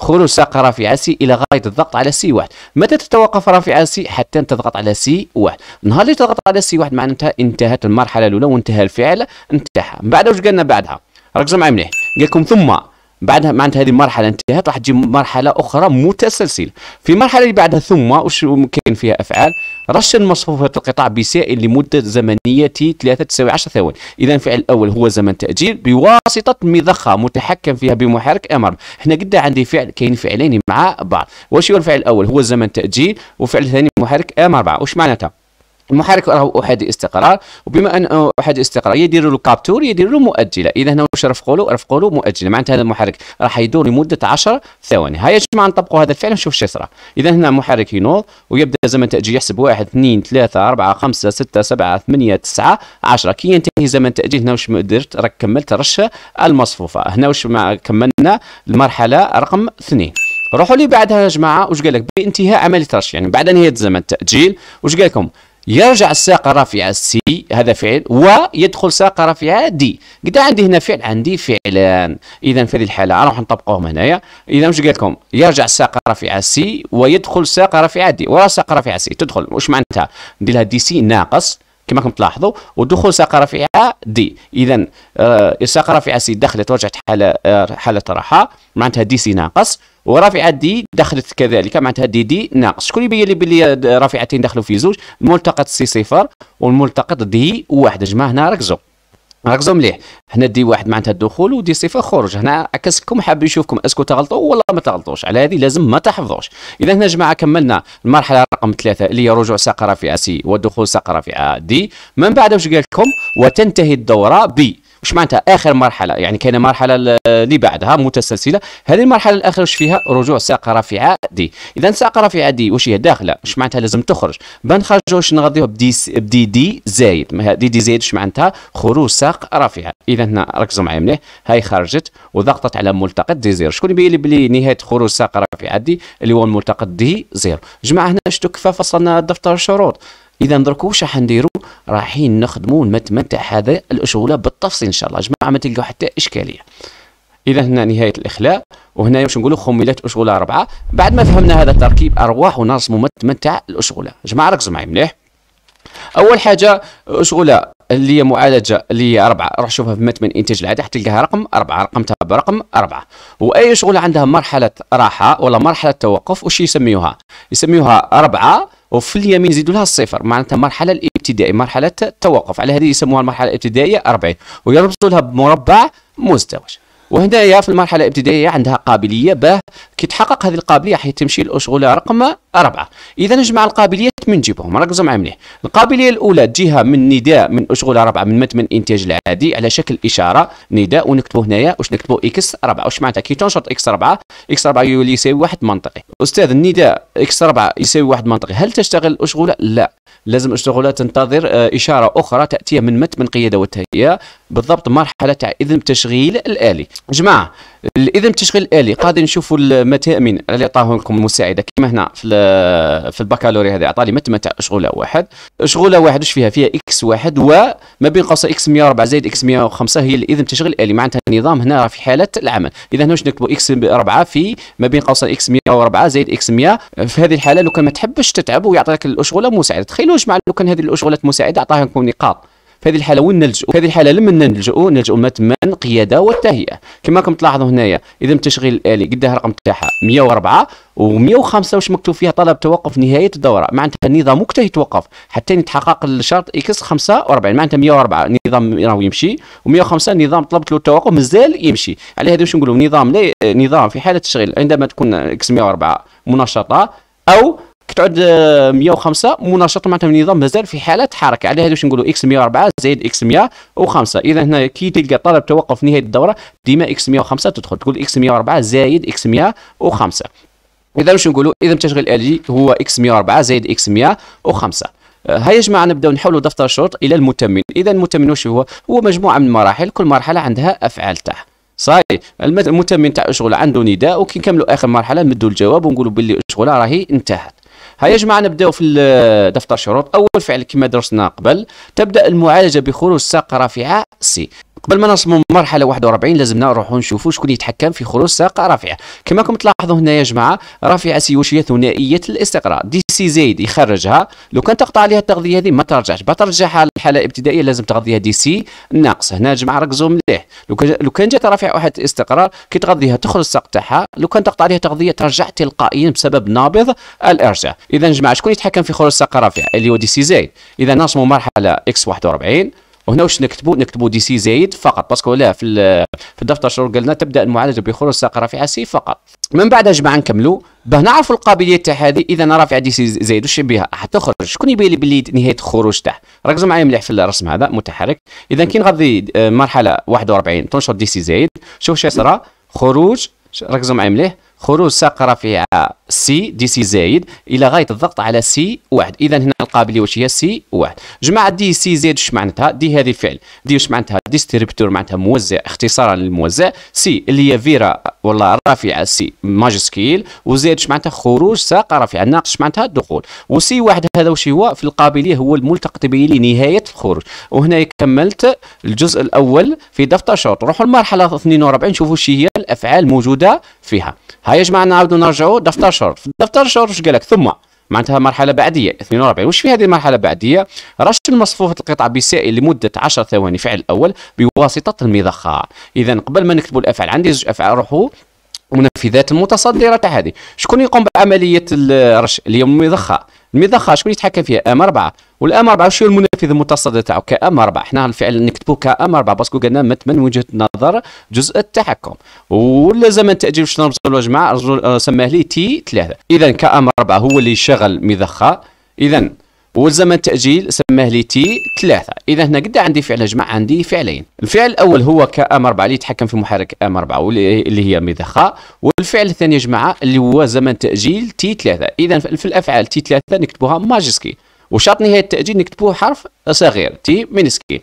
خروج ساق رافعة سي إلى غاية الضغط على سي واحد متى تتوقف رافعة سي حتى تضغط على سي واحد نهار اللي تضغط على سي واحد معناتها انتهت المرحلة الأولى وانتهى الفعل نتاعها من بعد واش قالنا بعدها ركزوا معايا مليح قال لكم ثم بعدها معناتها هذه مرحله انتهت راح تجي مرحله اخرى متسلسله في المرحله اللي بعدها ثم وش كاين فيها افعال رش مصفوفه القطاع بسائل لمده زمنيه 3 تساوي 10 ثواني اذا الفعل الاول هو زمن تاجيل بواسطه مضخه متحكم فيها بمحرك امر هنا قد عندي فعل كاين فعلين مع بعض واش هو الفعل الاول هو زمن تاجيل وفعل ثاني محرك ام 4 واش معناتها المحرك راه احادي استقرار وبما ان احادي استقرار يدير له كابتور يدير له مؤجله اذا هنا واش رفقوا له رفقوا له مؤجله معناتها هذا المحرك راح يدور لمده 10 ثواني هيا يا جماعه نطبقوا هذا الفعل نشوف اش يصرى اذا هنا المحرك ينوض ويبدا زمن تاجيل يحسب 1 2 3 4 5 6 7 8 9 10 كي ينتهي زمن تاجيل هنا واش درت راك كملت رشه المصفوفه هنا واش كملنا المرحله رقم 2 روحوا لي بعدها يا جماعه واش قال لك بانتهاء عمليه رش يعني بعد نهايه زمن التاجيل واش قال لكم يرجع الساقة الرافعة سي هذا فعل ويدخل ساقة رافعة دي قد عندي هنا فعل عندي فعلان إذا في هذه الحالة راح نطبقوهم هنايا إذا واش قال لكم يرجع الساقة الرافعة سي ويدخل ساقة رافعة دي ورا ساق رافعة سي تدخل واش معناتها ندير لها دي سي ناقص كما راكم تلاحظوا ودخول ساقه رافعه دي اذا آه الساقه رافعه سي دخلت ورجعت حاله آه حاله راحه معناتها دي سي ناقص ورافعه دي دخلت كذلك معناتها دي دي ناقص شكون يبين لي بلي رافعتين دخلوا في زوج ملتقط سي صفر والملتقط دي واحد جماعه هنا ركزوا ركزوا مليح هنا دي واحد معناتها الدخول ودي صفر خروج هنا عكسكم حاب يشوفكم اسكو تغلطوا ولا ما تغلطوش على هذه لازم ما تحفظوش اذا هنا جماعه كملنا المرحله رقم ثلاثه اللي هي رجوع ساق رافعه سي والدخول ساق رافعه دي من بعد واش قال لكم وتنتهي الدوره بي واش معناتها اخر مرحله يعني كاينه مرحله اللي بعدها متسلسله هذه المرحله الاخيره واش فيها رجوع ساق رافعه دي اذا ساق رافعه دي واش هي داخله واش معناتها لازم تخرج بنخرج واش نغذيوها بدي بدي دي زايد دي دي زايد واش معناتها خروج ساق رافعه اذا هنا ركزوا معايا مليح هاي خرجت وضغطت على ملتقط دي زيرو شكون يبين لي بلي نهايه خروج ساق رافعه دي اللي هو الملتقط دي زيرو جماعه هنا شتو كيف فصلنا دفتر الشروط اذا دركو واش راح نديرو رايحين نخدموا ونمتمتع هذا الأشغلة بالتفصيل ان شاء الله جماعه ما تلقوا حتى اشكاليه اذا هنا نهايه الاخلاء وهنا باش نقولوا خملات اشغله اربعه بعد ما فهمنا هذا التركيب ارواح ونرسموا متمتع الاشغله جماعه ركزوا معي مليح اول حاجه اشغله اللي هي معالجه اللي هي اربعه روح شوفها في متمن انتاج العاده حتلقاها رقم اربعه رقمتها برقم اربعه واي شغله عندها مرحله راحه ولا مرحله توقف وش يسميوها؟ يسميوها اربعه وفي اليمين يزيدوا لها الصفر معناتها مرحله الابتدائي مرحلة التوقف على هذه يسموها المرحلة الابتدائية 40 ويربطوا لها بمربع مزدوج وهنايا في المرحله الابتدائيه عندها قابليه باه كي تحقق هذه القابليه تمشي الأشغلة رقم أربعة إذا نجمع القابليات من جيبهم ركزوا معايا مليح القابلية الأولى تجيها من نداء من أشغلة أربعة من متن الإنتاج العادي على شكل إشارة نداء ونكتبوا هنايا واش نكتبوا إكس أربعة واش معناتها كي تنشط إكس أربعة إكس أربعة يولي يساوي واحد منطقي أستاذ النداء إكس أربعة يساوي واحد منطقي هل تشتغل الأشغلة؟ لا لازم اشتغل تنتظر آه، اشاره اخرى تاتيه من مت من قياده وتهيئه بالضبط مرحله تاع اذن التشغيل الالي جماعه الاذن التشغيل الالي غادي نشوفوا المتامين اللي عطاهم لكم المساعده كما هنا في في البكالوريا هذا عطى لي متمه شغوله واحد شغوله واحد واش فيها فيها اكس واحد وما بين قوس اكس 104 زائد اكس 105 هي الاذن التشغيل الالي معناتها النظام هنا في حاله العمل اذا هنا واش نكتبوا اكس 4 في ما بين قوس اكس 104 زائد اكس 100 في هذه الحاله لو كان ما تحبش تتعب ويعطيك الشغله مساعده تخيلوا مع لو كان هذه الشغلات مساعده عطاها لكم نقاط في هذه الحاله وين نلجؤ في هذه الحاله لمن نلجؤ نلجؤ متما قياده والتهيئه كما راكم تلاحظوا هنايا اذا التشغيل الالي قداه الرقم تاعها 104 و105 واش مكتوب فيها طلب توقف نهايه الدوره معناتها النظام وقتها يتوقف حتى يتحقق الشرط اكس 45 معناتها 104 نظام راهو يمشي و105 نظام طلبت له التوقف مازال يمشي على هذا واش نقولوا نظام لا نظام في حاله التشغيل عندما تكون اكس 104 منشطه او كتعود 105 آه، مناشط معناتها النظام مازال في حاله حركه على هذا واش نقولوا اكس 104 زائد اكس 105 اذا هنا كي تلقى طلب توقف في نهايه الدوره ديما اكس 105 تدخل تقول اكس 104 زائد اكس 105 اذا واش نقولوا اذا تشغيل ال جي هو اكس 104 زائد اكس 105 آه، هيا يا جماعه نبداو نحولوا دفتر الشروط الى المتمم اذا المتمم واش هو هو مجموعه من المراحل كل مرحله عندها افعال تاعها صاي المتمم تاع الشغل عنده نداء وكي نكملوا اخر مرحله نمدوا الجواب ونقولوا باللي الشغله راهي انتهت هيا جماعه نبداو في دفتر شروط اول فعل كما درسنا قبل تبدا المعالجه بخروج ساق رافعه سي قبل ما نصمو مرحله 41 لازمنا نروحو نشوفو شكون يتحكم في خروج ساق رافع كما راكم تلاحظوا هنا يا جماعه رافعه سيوشيه ثنائيه الاستقرار دي سي زايد يخرجها لو كان تقطع عليها التغذيه هذه ما ترجعش بترجعها للحاله الابتدائيه لازم تغذيها دي سي ناقص هنا يا جماعه ركزوا مليح لو كان جات رافعه واحد الاستقرار كي تغذيها تخرج الساق تاعها لو كان تقطع عليها تغذيه ترجع تلقائيا بسبب نابض الارجاع اذا جماعه شكون يتحكم في خروج ساق رافع اللي هو دي سي زيد اذا نصمو مرحله اكس 41 وهنا واش نكتبوا نكتبوا دي سي زايد فقط باسكو لا في في الدفتر الشرور قالنا تبدا المعالجه بخروج ساق رافعه سي فقط من بعد يا جماعه نكملوا باه نعرفوا القابليه تاع هذه اذا رافعه دي سي زايد واش بها حتخرج شكون يبين لي بلي نهايه الخروج تاعها ركزوا معايا مليح في الرسم هذا متحرك اذا كي نغذي آه، مرحله 41 تنشر دي سي زايد شوف شو يصرى خروج ركزوا معايا مليح خروج ساق رفيع سي دي سي زايد الى غايه الضغط على سي واحد اذا هنا القابليه واش هي سي واحد جماعه دي سي زايد واش معناتها دي هذه فعل دي واش معناتها ديستريبتور معناتها موزع اختصارا للموزع سي اللي هي فيرا والله رافعه سي ماجسكيل وزايد واش معناتها خروج ساق رافعه ناقص معناتها دخول وسي واحد هذا واش هو في القابليه هو الملتقى به لنهايه الخروج وهنا كملت الجزء الاول في دفتر شرط نروحوا للمرحله 42 نشوفوا شي هي الافعال موجوده فيها هاي يا جماعه نعاودو نرجعوا دفتر شهر في دفتر شهر واش قال لك ثم معناتها مرحلة بعدية 42 واش في هذه المرحلة بعدية؟ رش المصفوفة القطعة بسائل لمدة 10 ثواني فعل الأول بواسطة المضخة إذا قبل ما نكتبوا الأفعال عندي زوج أفعال روحوا منفذات المتصدرة تاع هذه شكون يقوم بعملية الرش اللي هي المضخة المضخه شكون يتحكم فيها ام 4 والام 4 شنو المنفذ المتصدر تاعو كام 4 حنا الفعل نكتبوا كام 4 باسكو قلنا مت من وجهه نظر جزء التحكم ولا زمن تاجيل شنو نرمزوا له جماعه آه، سماه لي تي 3 اذا كام 4 هو اللي يشغل مضخه اذا والزمن التأجيل سماه لي تي ثلاثة إذا هنا قد عندي فعل جمع عندي فعلين الفعل الأول هو كأم أربعة اللي يتحكم في محرك أم أربعة اللي هي مضخة والفعل الثاني يا جماعة اللي هو زمن تأجيل تي ثلاثة إذا في الأفعال تي ثلاثة نكتبوها ماجسكي وشرط نهاية التأجيل نكتبوه حرف صغير تي مينسكي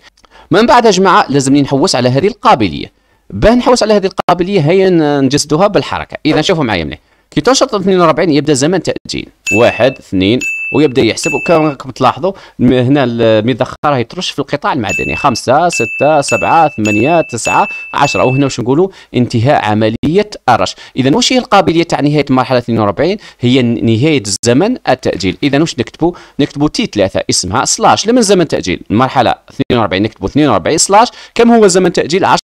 من بعد يا جماعة لازم نحوس على هذه القابلية باه نحوس على هذه القابلية هيا نجسدوها بالحركة إذا شوفوا معايا مليح كي تنشط 42 يبدأ زمن تأجيل واحد اثنين ويبدا يحسب وكما تلاحظوا هنا المضخه راه يترش في القطاع المعدني خمسة ستة سبعة ثمانية تسعة عشرة وهنا واش نقولوا انتهاء عملية الرش إذا واش هي القابلية تاع نهاية مرحلة 42 هي نهاية الزمن التأجيل إذا واش نكتبوا نكتبوا تي ثلاثة اسمها سلاش لمن زمن تأجيل المرحلة 42 نكتبوا 42 سلاش كم هو زمن تأجيل 10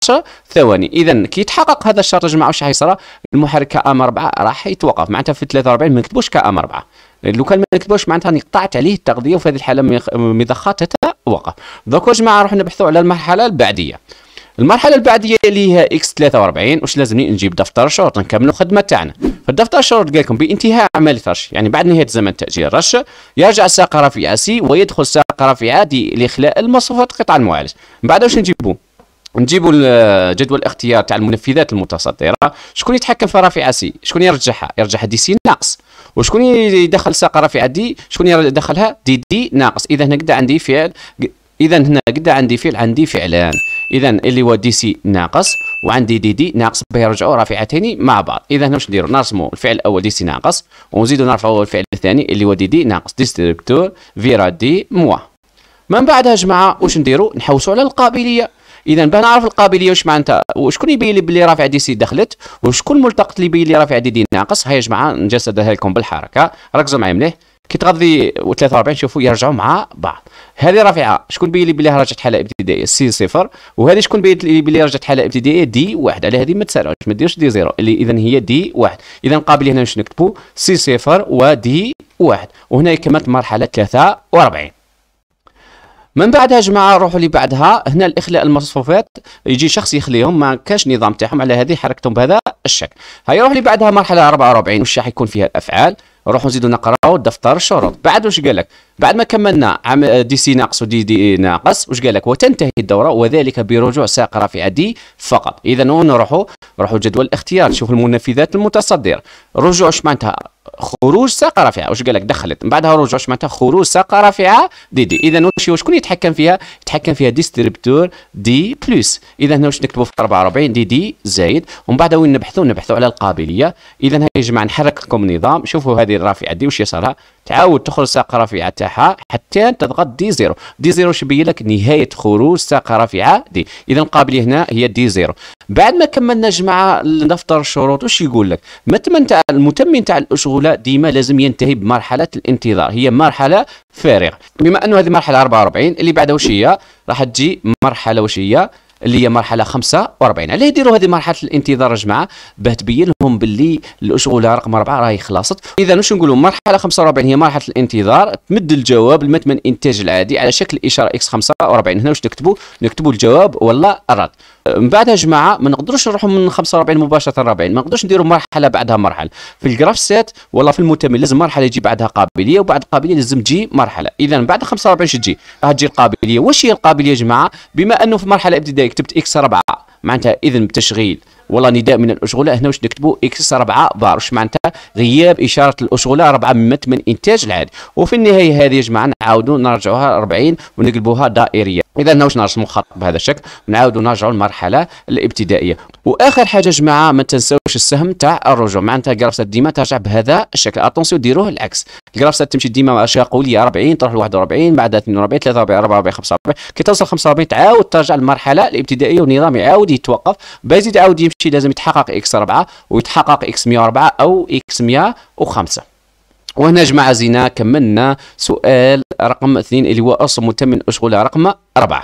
ثواني إذا كي يتحقق هذا الشرط يا جماعة واش راح يصرى المحرك كأم 4 راح يتوقف معناتها في 43 ما نكتبوش كأم 4 لو كان ما نكتبوش معناتها راني قطعت عليه التغذيه وفي هذه الحاله مضخات تتوقف دوك يا جماعه نروح نبحثوا على المرحله البعديه المرحله البعديه اللي هي اكس 43 واش لازمني نجيب دفتر شورت نكملوا الخدمه تاعنا فالدفتر الشورت قال لكم بانتهاء عمليه رش يعني بعد نهايه زمن تاجيل الرش يرجع الساق رفيع سي ويدخل الساق رفيع دي لاخلاء المصفوفات قطع المعالج من بعد واش نجيبوا نجيبوا جدول الاختيار تاع المنفذات المتصدره شكون يتحكم في رافعه سي شكون يرجعها يرجعها دي سي ناقص وشكون يدخل ساق رفيعه دي شكون يدخلها دي دي ناقص اذا هنا عندي فعل اذا هنا قد عندي فعل عندي فعلان اذا اللي هو دي سي ناقص وعندي دي دي ناقص باه يرجعوا رافعتين مع بعض اذا هنا واش نديروا نرسموا الفعل الاول دي سي ناقص ونزيدوا نرفعوا الفعل الثاني اللي هو دي دي ناقص ديستريبتور فيرا دي موا من بعدها جماعه واش نديروا نحوسوا على القابليه اذا باه نعرف القابليه واش معناتها وشكون يبين لي بلي رافع دي سي دخلت وشكون ملتقط اللي يبين لي رافع دي دي ناقص هيا يا جماعه نجسدها لكم بالحركه ركزوا معايا مليح كي تغذي 43 شوفوا يرجعوا مع بعض هذه رافعه شكون بين لي بلي رجعت حاله ابتدائيه سي صفر وهذه شكون بين لي بلي رجعت حاله ابتدائيه دي واحد على هذه ما تسالوش ما ديروش دي زيرو اللي اذا هي دي واحد اذا قابل هنا واش نكتبوا سي صفر ودي واحد وهنا كملت مرحله 43 من بعدها جماعه روحوا اللي بعدها هنا الاخلاء المصفوفات يجي شخص يخليهم ما كاش نظام تاعهم على هذه حركتهم بهذا الشكل هيا روح اللي بعدها مرحله 44 وش راح يكون فيها الافعال نروحوا نزيدوا نقرا او دفتر الشروط بعد واش قال لك بعد ما كملنا عم دي سي ناقص ودي دي ناقص واش قال لك وتنتهي الدوره وذلك برجوع ساق رافعه دي فقط اذا نروحوا نروحوا جدول الاختيار شوفوا المنفذات المتصدر رجوع اش معناتها خروج ساق رافعه واش قال لك دخلت من بعدها رجوع اش معناتها خروج ساق رافعه دي دي اذا واش شكون يتحكم فيها يتحكم فيها ديستريبتور دي بلس اذا هنا واش نكتبوا في 44 دي دي زائد ومن بعد وين نبحثوا نبحثوا على القابليه اذا يا جماعه نحرك لكم النظام شوفوا هذه الرافعه دي واش توصلها تعاود تخرج ساقة رافعة تاعها حتى تضغط دي زيرو دي زيرو شبيه لك نهاية خروج ساقة رافعة دي إذا القابليه هنا هي دي زيرو بعد ما كملنا جماعة دفتر الشروط واش يقول لك متمن تاع المتمن تاع الأشغلة ديما لازم ينتهي بمرحلة الانتظار هي مرحلة فارغة بما أنه هذه مرحله 44 اللي بعدها واش هي راح تجي مرحلة واش هي اللي هي مرحله 45 علاه يديروا هذه مرحله الانتظار جماعه باه تبين لهم باللي الاشغوله رقم 4 راهي خلاصت اذا واش نقولوا مرحله 45 هي مرحله الانتظار تمد الجواب لمثمن انتاج العادي على شكل اشاره اكس 45 هنا واش نكتبوا نكتبوا الجواب ولا الرد من بعدها يا جماعه ما نقدروش نروحوا من 45 مباشره 40 ما نقدروش نديروا مرحله بعدها مرحله في الجراف سيت ولا في المتمل لازم مرحله يجي بعدها قابليه وبعد القابليه لازم تجي مرحله اذا بعد 45 تجي راح تجي القابليه واش هي القابليه يا جماعه بما انه في مرحله ابتدائيه كتبت اكس 4 معناتها اذن بتشغيل والله نداء من الاشغله هنا واش نكتبوا اكس 4 بار واش معناتها غياب اشاره الاشغله 4 ممت من انتاج العادي وفي النهايه هذه يا جماعه نعاودوا نرجعوها 40 ونقلبوها دائريه اذا هنا واش نرسموا خط بهذا الشكل نعاودوا نرجعوا للمرحله الابتدائيه واخر حاجه يا جماعه ما تنساوش السهم تاع الرجوع معناتها الجرافسات ديما ترجع بهذا الشكل اتونسيو ديروه العكس الجرافسات تمشي ديما مع اشياء لي 40 تروح ل 41 بعدها 42 43 44 45 كي توصل 45 تعاود ترجع للمرحله الابتدائيه والنظام يعاود يتوقف بايزيد يعاود يمشي الشيء لازم يتحقق اكس 4 ويتحقق اكس 104 او اكس 105 وهنا جماعة زينا كملنا سؤال رقم 2 اللي هو أصل متم من اشغل رقم 4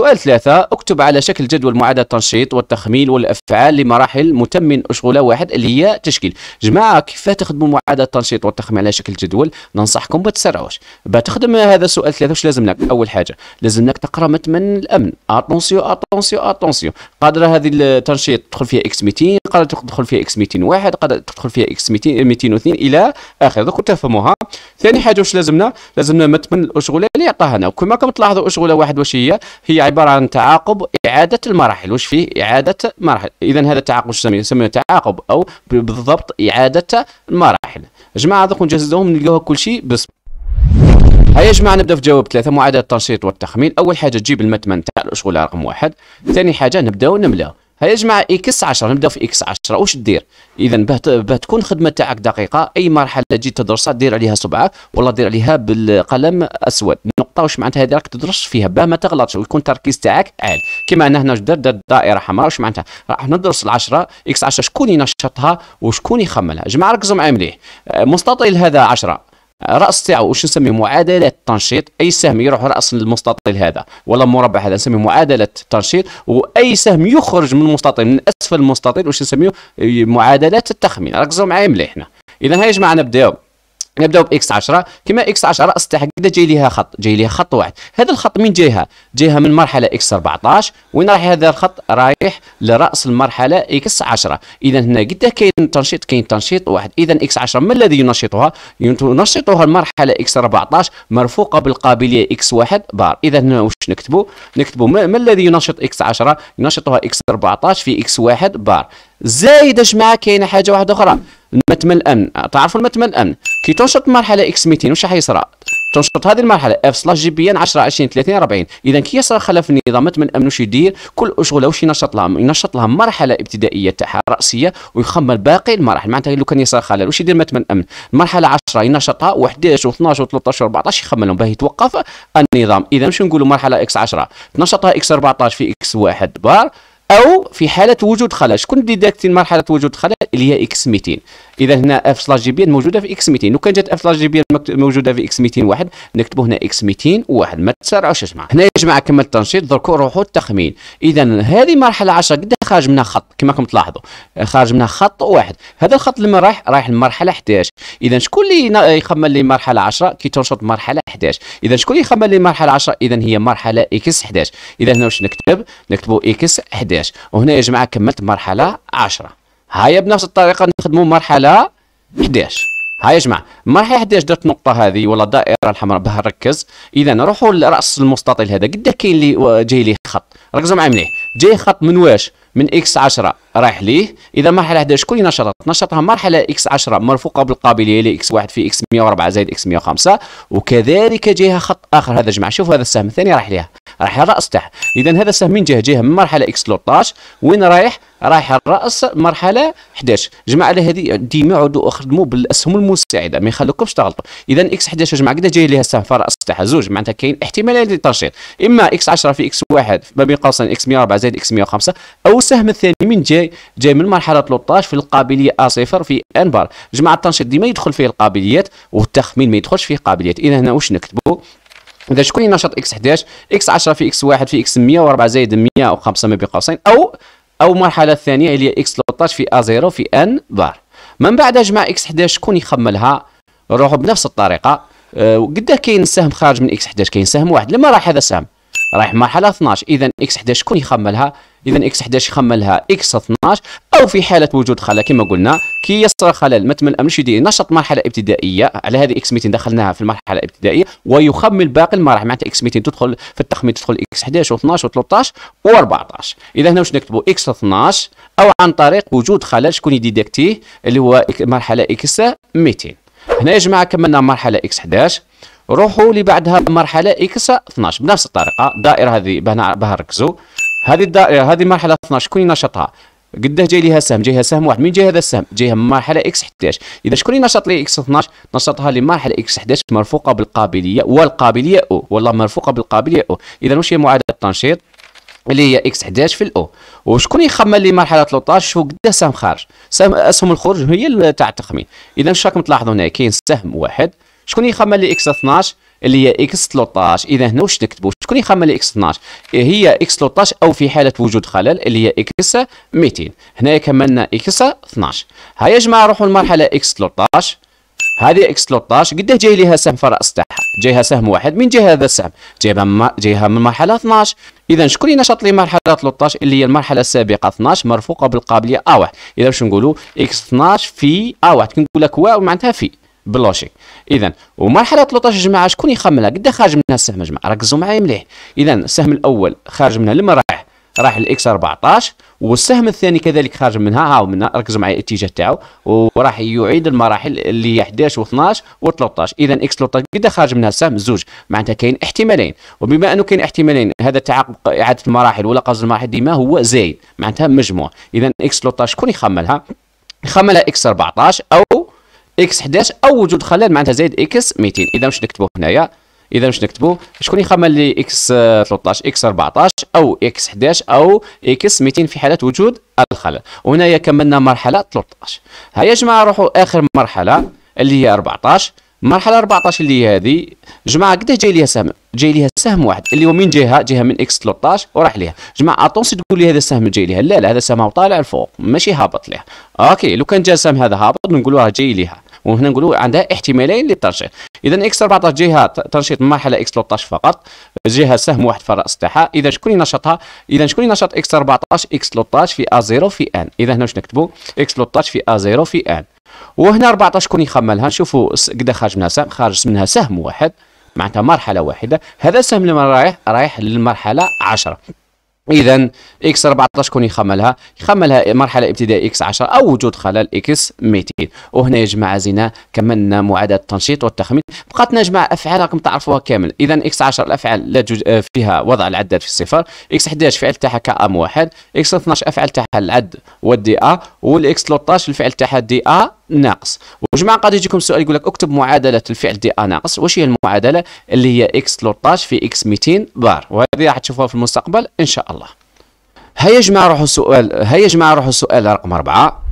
سؤال ثلاثة اكتب على شكل جدول معادلة التنشيط والتخميل والأفعال لمراحل متم أشغلة واحد اللي هي تشكيل جماعة كيف تخدموا معادلة التنشيط والتخميل على شكل جدول ننصحكم ما تسرعوش تخدم هذا السؤال ثلاثة واش لازم لك أول حاجة لازم لك تقرأ متمن الأمن اتونسيو اتونسيو اتونسيو قادرة هذه التنشيط تدخل فيها اكس 200 قادرة تدخل فيها اكس 201 قادرة تدخل فيها اكس 202 إلى آخر دوك تفهموها ثاني حاجة واش لازمنا لازمنا متمن الأشغلة اللي يعطاها لنا كما كم تلاحظوا أشغلة واحد واش هي هي عباره عن تعاقب اعاده المراحل وش فيه اعاده مراحل اذا هذا التعاقب وش نسميه نسميه تعاقب او بالضبط اعاده المراحل جماعه هذوك نجهزوهم نلقاوها كل شيء بس هيا يا جماعه نبدا في جواب ثلاثه معادله التنشيط والتخمين اول حاجه تجيب المتمن تاع الاشغال رقم واحد ثاني حاجه نبداو نملاو فيجمع اكس 10 نبدا في اكس 10 واش دير اذا باه تكون الخدمه تاعك دقيقه اي مرحله جيت تدرسها دير عليها سبعه ولا دير عليها بالقلم اسود النقطه واش معناتها هذه راك تدرس فيها باه ما تغلطش ويكون التركيز تاعك عال كما انا هنا درت دائره حمراء واش معناتها راح ندرس ال10 اكس 10 شكون ينشطها وشكون يخملها جماعه ركزوا معايا مليح مستطيل هذا 10 راس تاعو واش نسميه معادله التنشيط اي سهم يروح راس المستطيل هذا ولا المربع هذا نسميه معادله التنشيط واي سهم يخرج من المستطيل من اسفل المستطيل واش نسميه معادله التخمين ركزوا معايا مليح هنا اذا هيا جماعه نبداو نبداو باكس 10 كما اكس 10 اصبح كده جاي ليها خط جاي ليها خط واحد هذا الخط من جايها جايها من مرحله اكس 14 وين رايح هذا الخط رايح لراس المرحله اكس 10 اذا هنا قد كاين تنشيط كاين تنشيط واحد اذا اكس 10 ما الذي ينشطها ينشطها المرحله اكس 14 مرفوقه بالقابليه اكس 1 بار اذا هنا واش نكتبوا نكتبوا ما الذي ينشط اكس 10 ينشطها اكس 14 في اكس 1 بار زايد اش جماعه كاينه حاجه واحده اخرى المتم الامن تعرفوا المتم الامن كي تنشط مرحله اكس 200 واش راح يصرى تنشط هذه المرحله اف سلاش جي بي ان 10 20 30 40 اذا كي يصرى خلف النظام متم الامن واش يدير كل شغله واش ينشط لها ينشط لها مرحله ابتدائيه تاعها راسيه ويخمم باقي المراحل معناتها لو كان يصرى خلل واش يدير متم الامن المرحله 10 ينشطها و11 و12 و13 و14 يخملهم باه يتوقف النظام اذا واش نقولوا مرحله اكس 10 تنشطها اكس 14 في اكس 1 بار او في حاله وجود خلل شكون اللي دارت مرحله وجود خلل اللي هي اكس 200 اذا هنا اف سلاش جي بي موجوده في اكس 200 لو كان جات اف سلاش جي بي موجوده في اكس 200 واحد نكتبوا هنا اكس 200 واحد ما تسرعوش يا جماعه هنا يا جماعه كمل التنشيط درك روحوا التخمين اذا هذه مرحله 10 قد خارج منها خط كما راكم تلاحظوا خارج منها خط واحد هذا الخط لما رايح رايح للمرحله 11 اذا شكون اللي يخمل لي مرحله 10 كي تنشط مرحله 11 اذا شكون اللي يخمل لي مرحله 10 اذا هي مرحله اكس 11 اذا هنا واش نكتب نكتبوا اكس 11 وهنا يا جماعه كملت مرحله 10 هيا بنفس الطريقه نخدموا مرحله 11 هاي يا جماعه مرحلة 11 درت النقطه هذه ولا الدائره الحمراء بها ركز اذا نروحوا لراس المستطيل هذا قد كاين اللي جاي لي خط ركزوا معايا مليح جاي خط من واش من اكس 10 رايح ليه اذا مرحله 11 شكون اللي نشطت نشطها مرحله اكس 10 مرفوقه بالقابليه ل اكس 1 في اكس 104 زائد اكس 105 وكذلك جهه خط اخر هذا جمع شوف هذا السهم الثاني رايح ليها راح الراس تاعها اذا هذا سهم من جهه جهه من مرحله اكس 13 وين رايح رايح الراس مرحله 11 جمع على هذه ديما عودوا اخدموا بالاسهم المساعده ما يخلوكمش تغلطوا اذا اكس 11 جمع قد جاي لها السهم في الراس تاعها زوج معناتها كاين احتمالين للترشيط اما اكس 10 في اكس 1 ما بين قوسين اكس 104 زائد اكس 105 او السهم الثاني من جاي جاي من مرحله 13 في القابليه A0 في بار جمع التنشيط ديما يدخل فيه القابليات والتخمين ما يدخلش فيه قابليات اذا هنا واش نكتبوا اذا شكون ينشط اكس 11 اكس 10 في اكس 1 في اكس 100 و4 زائد 105 ما بين قوسين او او المرحله الثانيه اللي هي اكس 13 في ا 0 في ان بار من بعد اجمع اكس 11 شكون يخملها نروحوا بنفس الطريقه أه قداه كاين سهم خارج من اكس 11 كاين سهم واحد لما راح هذا السهم رايح مرحله 12 اذا اكس 11 شكون يخملها اذا اكس 11 يخملها اكس 12 او في حاله وجود خلل كما قلنا كي يصير خلل ما تمنامش يدير نشط مرحله ابتدائيه على هذه اكس 200 دخلناها في المرحله الابتدائيه ويخمل باقي المراحل معناتها اكس 200 تدخل في التخمين تدخل اكس 11 و12 و13 و14 اذا هنا واش نكتبوا اكس 12 او عن طريق وجود خلل شكون يديدكتيه اللي هو مرحله اكس 200 هنا يا جماعه كملنا مرحله اكس 11 روحوا اللي بعدها مرحلة اكس 12 بنفس الطريقه الدائره هذه بها ركزوا هذه الدائره هذه مرحله 12 شكون ينشطها قداه جاي ليها سهم جايها سهم واحد من جاي هذا السهم جايها مرحله اكس 11 اذا شكون ينشط لي اكس 12 نشطها لمرحله اكس 11 مرفوقه بالقابليه والقابليه او والله مرفوقه بالقابليه او اذا واش هي معادله التنشيط اللي هي اكس 11 في الاو وشكون يخمن لي مرحله 13 شوف قداه سهم خارج سهم اسهم الخروج هي تاع التخمين اذا شكون تلاحظوا هنا كاين سهم واحد شكون يخمم لي اكس 12 اللي هي اكس 13 اذا هنا واش نكتبوا شكون يخمم لي اكس 12 هي اكس 13 او في حاله وجود خلل اللي هي اكس 200 هنايا كملنا اكس 12 ها يا جماعه نروحوا للمرحله اكس 13 هذه اكس 13 قداه جاي ليها سهم في الراس تاعها جايها سهم واحد من جهه هذا السهم جايها ما... جايها من مرحله 12 اذا شكون نشط لي مرحله 13 اللي هي المرحله السابقه 12 مرفوقه بالقابليه ا واحد اذا باش نقولوا اكس 12 في ا واحد كنقول لك واو معناتها في بلوشيك اذا ومرحله 13 جماعه شكون يخملها قد خارج منها السهم جماعه ركزوا معايا مليح اذا السهم الاول خارج منها لما راح راح الاكس 14 والسهم الثاني كذلك خارج منها هاو منها ركزوا معايا الاتجاه تاعو وراح يعيد المراحل اللي هي 11 و12 و13 اذا اكس 13 قد خارج منها السهم زوج معناتها كاين احتمالين وبما انه كاين احتمالين هذا التعاقب اعاده المراحل ولا قصد المراحل ديما هو زايد معناتها مجموع اذا اكس 13 شكون يخملها يخملها اكس 14 او اكس 11 او وجود خلل معناتها زائد اكس 200 اذا واش نكتبوا هنايا اذا باش نكتبوا شكون يخمن لي اكس 13 اكس 14 او اكس 11 او اكس 200 في حاله وجود الخلل وهنايا كملنا مرحله 13 ها يا جماعه روحوا اخر مرحله اللي هي 14 مرحلة 14 اللي هي هذه جماعه قداش جاي ليها سهم جاي ليها سهم واحد اللي هو من جهه جهه من اكس 13 وراح ليها جماعه اتونسي تقول لي هذا السهم جاي ليها لا لا هذا السهم طالع لفوق ماشي هابط ليها اوكي لو كان جا السهم هذا هابط نقولوا راه جاي ليها وهنا نقولوا عندها احتمالين للترشيح اذا اكس 14 جهه تنشيط مرحله اكس 13 فقط جهه سهم واحد في الراس تاعها اذا شكون اللي نشطها اذا شكون اللي نشط اكس 14 اكس 13 في ا0 في ان اذا هنا واش نكتبوا اكس 13 في ا0 في ان وهنا 14 شكون يخملها نشوفوا قد خرج منها سهم خارج منها سهم واحد معناتها مرحله واحده هذا السهم اللي رايح رايح للمرحله 10 اذا اكس 14 كون يخملها يخملها مرحله ابتدائيه اكس 10 او وجود خلل اكس 200 وهنا يا جماعه زينا كملنا معادله التنشيط والتخمين بقاتنا جماعه افعال راكم تعرفوها كامل اذا اكس 10 الافعال لا آه، فيها وضع العداد في الصفر اكس 11 فعل تاعها كام واحد اكس 12 افعال تاعها العد والدي ا والاكس 13 الفعل تاعها دي ا ناقص وجماعه قد يجيكم سؤال يقول لك اكتب معادله الفعل دي ا ناقص واش هي المعادله اللي هي اكس 13 في اكس 200 بار وهذه راح تشوفوها في المستقبل ان شاء الله هيا يا جماعه روحوا السؤال هيا يا جماعه روحوا السؤال رقم 4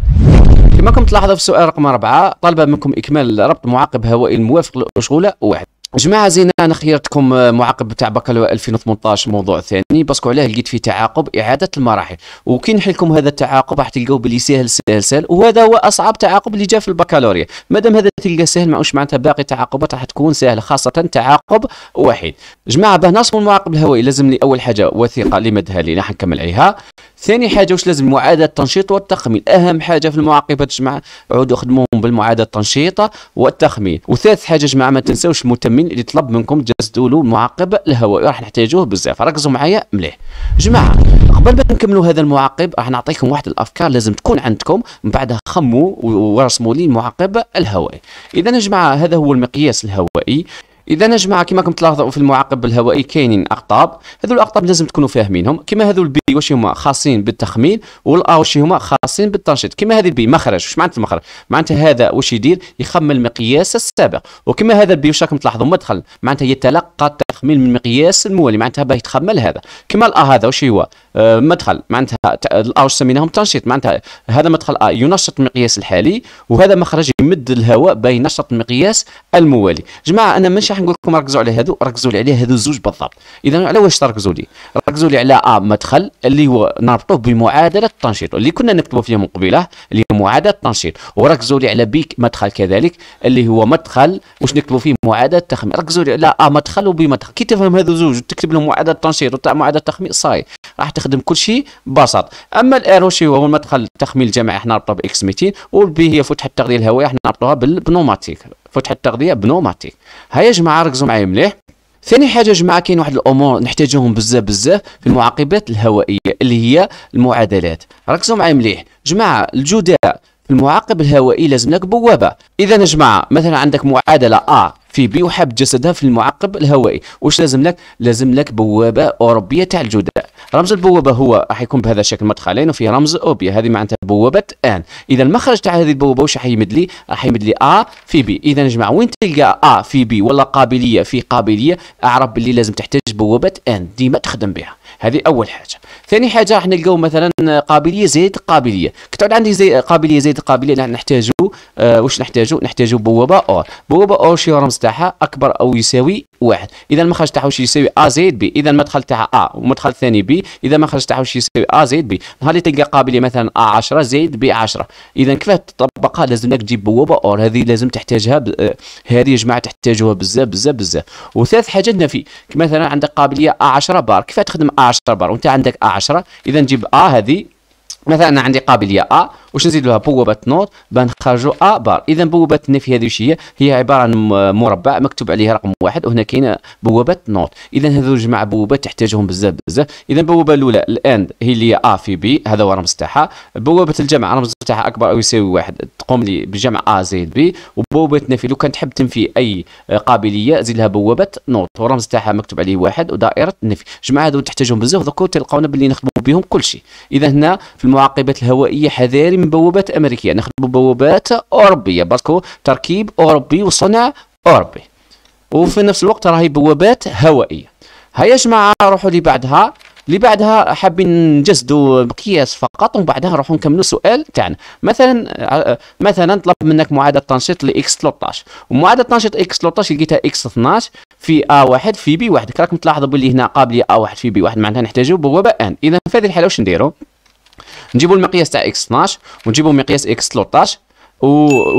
كما كنت تلاحظوا في السؤال رقم 4 طالبة منكم اكمال ربط معقب هوائي الموافق للاشغوله واحد جماعه زينة انا خيرتكم آه، معاقب تاع بكالوريا 2018 موضوع ثاني باسكو علاه لقيت فيه تعاقب اعاده المراحل وكي نحل لكم هذا التعاقب راح تلقاو بلي سهل سهل سهل وهذا هو اصعب تعاقب اللي جا في البكالوريا مادام هذا تلقى سهل معوش معناتها باقي التعاقبات راح تكون سهله خاصه تعاقب واحد جماعه باه نصب المعاقب الهوائي لازم لي اول حاجه وثيقه لمدها لي راح نكمل عليها ثاني حاجه واش لازم معاده التنشيط والتخمين اهم حاجه في المعاقبات جماعه عودوا خدموهم بالمعاده التنشيط والتخمين وثالث حاجه جماعه ما تنساوش المتم المهمين اللي طلب منكم تجسدوا له معقب الهوائي راح نحتاجوه بزاف ركزوا معايا مليح جماعه قبل ما نكملوا هذا المعقب راح نعطيكم واحد الافكار لازم تكون عندكم من بعدها خموا ورسموا لي المعقب الهوائي اذا يا جماعه هذا هو المقياس الهوائي اذا يا جماعه كما راكم تلاحظوا في المعقب الهوائي كاينين اقطاب هذو الاقطاب لازم تكونوا فاهمينهم كما هذو البي واش هما خاصين بالتخمين والا واش هما خاصين بالتنشيط كما هذه البي مخرج واش معناتها المخرج معناتها هذا واش يدير يخمم المقياس السابق وكما هذا البي واش راكم تلاحظوا مدخل معناتها يتلقى التخمين من المقياس المولي معناتها باه يتخمل هذا كما الا هذا واش هو آه مدخل معناتها الا واش سميناهم تنشيط معناتها هذا مدخل ا ينشط المقياس الحالي وهذا مخرج يمد الهواء باه ينشط المقياس الموالي جماعه انا مش راح نقول لكم ركزوا على هذو ركزوا لي على هذو الزوج بالضبط اذا على واش تركزوا لي ركزوا لي على ا مدخل اللي هو نربطوه بمعادله التنشيط اللي كنا نكتبوا فيه من قبيله اللي هي معادله التنشيط وركزوا لي على بي مدخل كذلك اللي هو مدخل واش نكتبوا فيه معادله التخمير ركزوا لي على ا مدخل وبي مدخل كي تفهم هذو زوج وتكتب لهم معادله التنشيط وتاع معادله التخمير صاي راح تخدم كل شيء ببساط اما الاروشي هو المدخل التخمير الجماعي احنا نربطوه باكس 200 والبي هي فتحه التغذيه الهوائيه احنا نربطوها بالبنوماتيك فتح التغذيه بنوماتيك ها يا جماعه ركزوا معايا مليح ثاني حاجه يا جماعه كاين واحد الامور نحتاجوهم بزاف بزاف في المعاقبات الهوائيه اللي هي المعادلات ركزوا معايا مليح جماعه الجداء في المعاقب الهوائي لازم لك بوابه اذا يا جماعه مثلا عندك معادله ا في بيوحب جسدها في المعقب الهوائي واش لازم لك لازم لك بوابه اوروبيه تاع الجداء رمز البوابه هو راح يكون بهذا الشكل مدخلين وفيه رمز اوبيا هذه معناتها بوابه ان اذا المخرج تاع هذه البوابه واش راح يمد لي راح يمد لي ا في بي اذا نجمع جماعه وين تلقى ا في بي ولا قابليه في قابليه اعرف باللي لازم تحتاج بوابه ان ديما تخدم بها هذه اول حاجه ثاني حاجه راح نلقاو مثلا قابليه زائد قابليه كتعود عندي زي قابليه زائد قابليه نحتاجو آه واش نحتاجو نحتاجو بوابه اور بوابه اور شي رمز تاعها اكبر او يساوي واحد اذا المخرج تاعها واش يساوي ا زائد بي اذا المدخل تاعها ا والمدخل الثاني بي اذا المخرج تاعها واش يساوي ا زائد بي نهار اللي تلقى قابليه مثلا ا 10 زائد بي 10 اذا كيف تطبقها لازم لك تجيب بوابه اور هذه لازم تحتاجها ب... آه، هذه يا جماعه تحتاجوها بزاف بزاف بزاف وثالث حاجه النفي مثلا عندك قابليه ا 10 بار كيف تخدم ا 10 بار وانت عندك ا عشرة إذا نجيب أ هذه مثلا انا عندي قابليه ا واش نزيد لها بوابه نوت بنخرجوا ا بار اذا بوابه النفي هذه وش هي هي عباره عن مربع مكتوب عليه رقم واحد وهنا كاين بوابه نوت اذا هذو جماعه بوابات تحتاجهم بزاف بزاف اذا البوابه الاولى الاند هي اللي هي ا في بي هذا هو الرمز تاعها بوابه الجمع رمز تاعها اكبر او يساوي واحد تقوم لي بجمع ا زائد بي وبوابه النفي لو كان تحب تنفي اي قابليه زيد لها بوابه نوت والرمز تاعها مكتوب عليه واحد ودائره النفي جماعه هذو تحتاجهم بزاف دوك تلقاونا باللي نخدموا بهم كل شيء اذا هنا في المعقبات الهوائية حذاري من بوابات أمريكية نخدم بوابات أوروبية باسكو تركيب أوروبي وصنع أوروبي وفي نفس الوقت راهي بوابات هوائية هيا يا جماعة روحوا لي بعدها اللي بعدها حابين نجسدوا مقياس فقط ومن بعدها نروحوا نكملوا السؤال تاعنا مثلا مثلا طلب منك معادله تنشيط لاكس 13 ومعادله تنشيط اكس 13 لقيتها اكس 12 في A1 في B1 راكم تلاحظوا باللي هنا قابليه A1 في B1 معناتها نحتاجوا بوابه ان اذا في هذه الحاله واش نديروا نجيبوا المقياس تاع اكس 12 ونجيبوا مقياس اكس 13 و...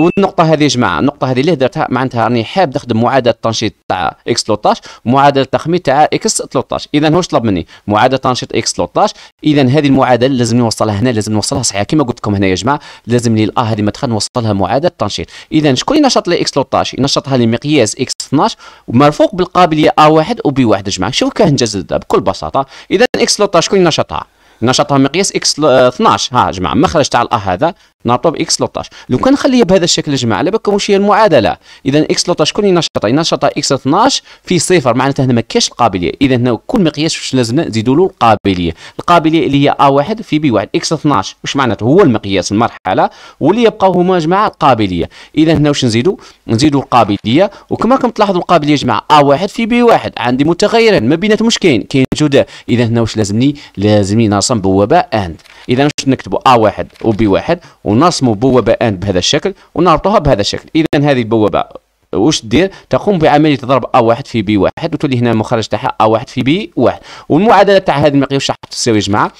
والنقطه هذه يا جماعه النقطه هذه اللي درتها معناتها راني حاب نخدم معادله تنشيط تاع اكس 13 معادله تخميد تاع اكس 13 اذا هو طلب مني معادله تنشيط اكس 13 اذا هذه المعادله لازم نوصلها هنا لازم نوصلها صحيحه كما قلت لكم هنا يا جماعه لازم لي الا هذه مدخل نوصلها معادله تنشيط اذا شكون ينشط لي اكس 13 ينشطها لمقياس اكس 12 ومرفوق بالقابليه ا1 وبي1 يا جماعه شوف كان جذب بكل بساطه اذا اكس 13 شكون ينشطها نشاطها مقياس اكس 12 آه، ها جماعه المخرج تاع الا هذا نعطوه باكس 13 لو كان نخليها بهذا الشكل يا جماعه على بالكم واش هي المعادله اذا اكس 13 شكون ينشط ينشط اكس 12 في صفر معناتها هنا ما كاش القابليه اذا هنا كل مقياس واش لازم نزيدوا له القابليه القابليه اللي هي ا 1 في بي 1 اكس 12 واش معناته هو المقياس المرحله واللي يبقاو هما يا جماعه القابليه اذا هنا واش نزيدوا نزيدوا القابليه وكما راكم تلاحظوا القابليه يا جماعه ا 1 في بي 1 عندي متغيرين ما بيناتهم واش كاين كاين جدا اذا هنا واش لازمني لازمني نرسم بوابه اند اذا واش نكتبوا ا واحد وبي واحد ونصموا بوابه ان بهذا الشكل ونربطوها بهذا الشكل اذا هذه البوابه واش دير تقوم بعمليه ضرب ا واحد في بي واحد وتولي هنا المخرج تاعها ا واحد في بي واحد والمعادله تاع هذه المقياس راح تساوي جماعه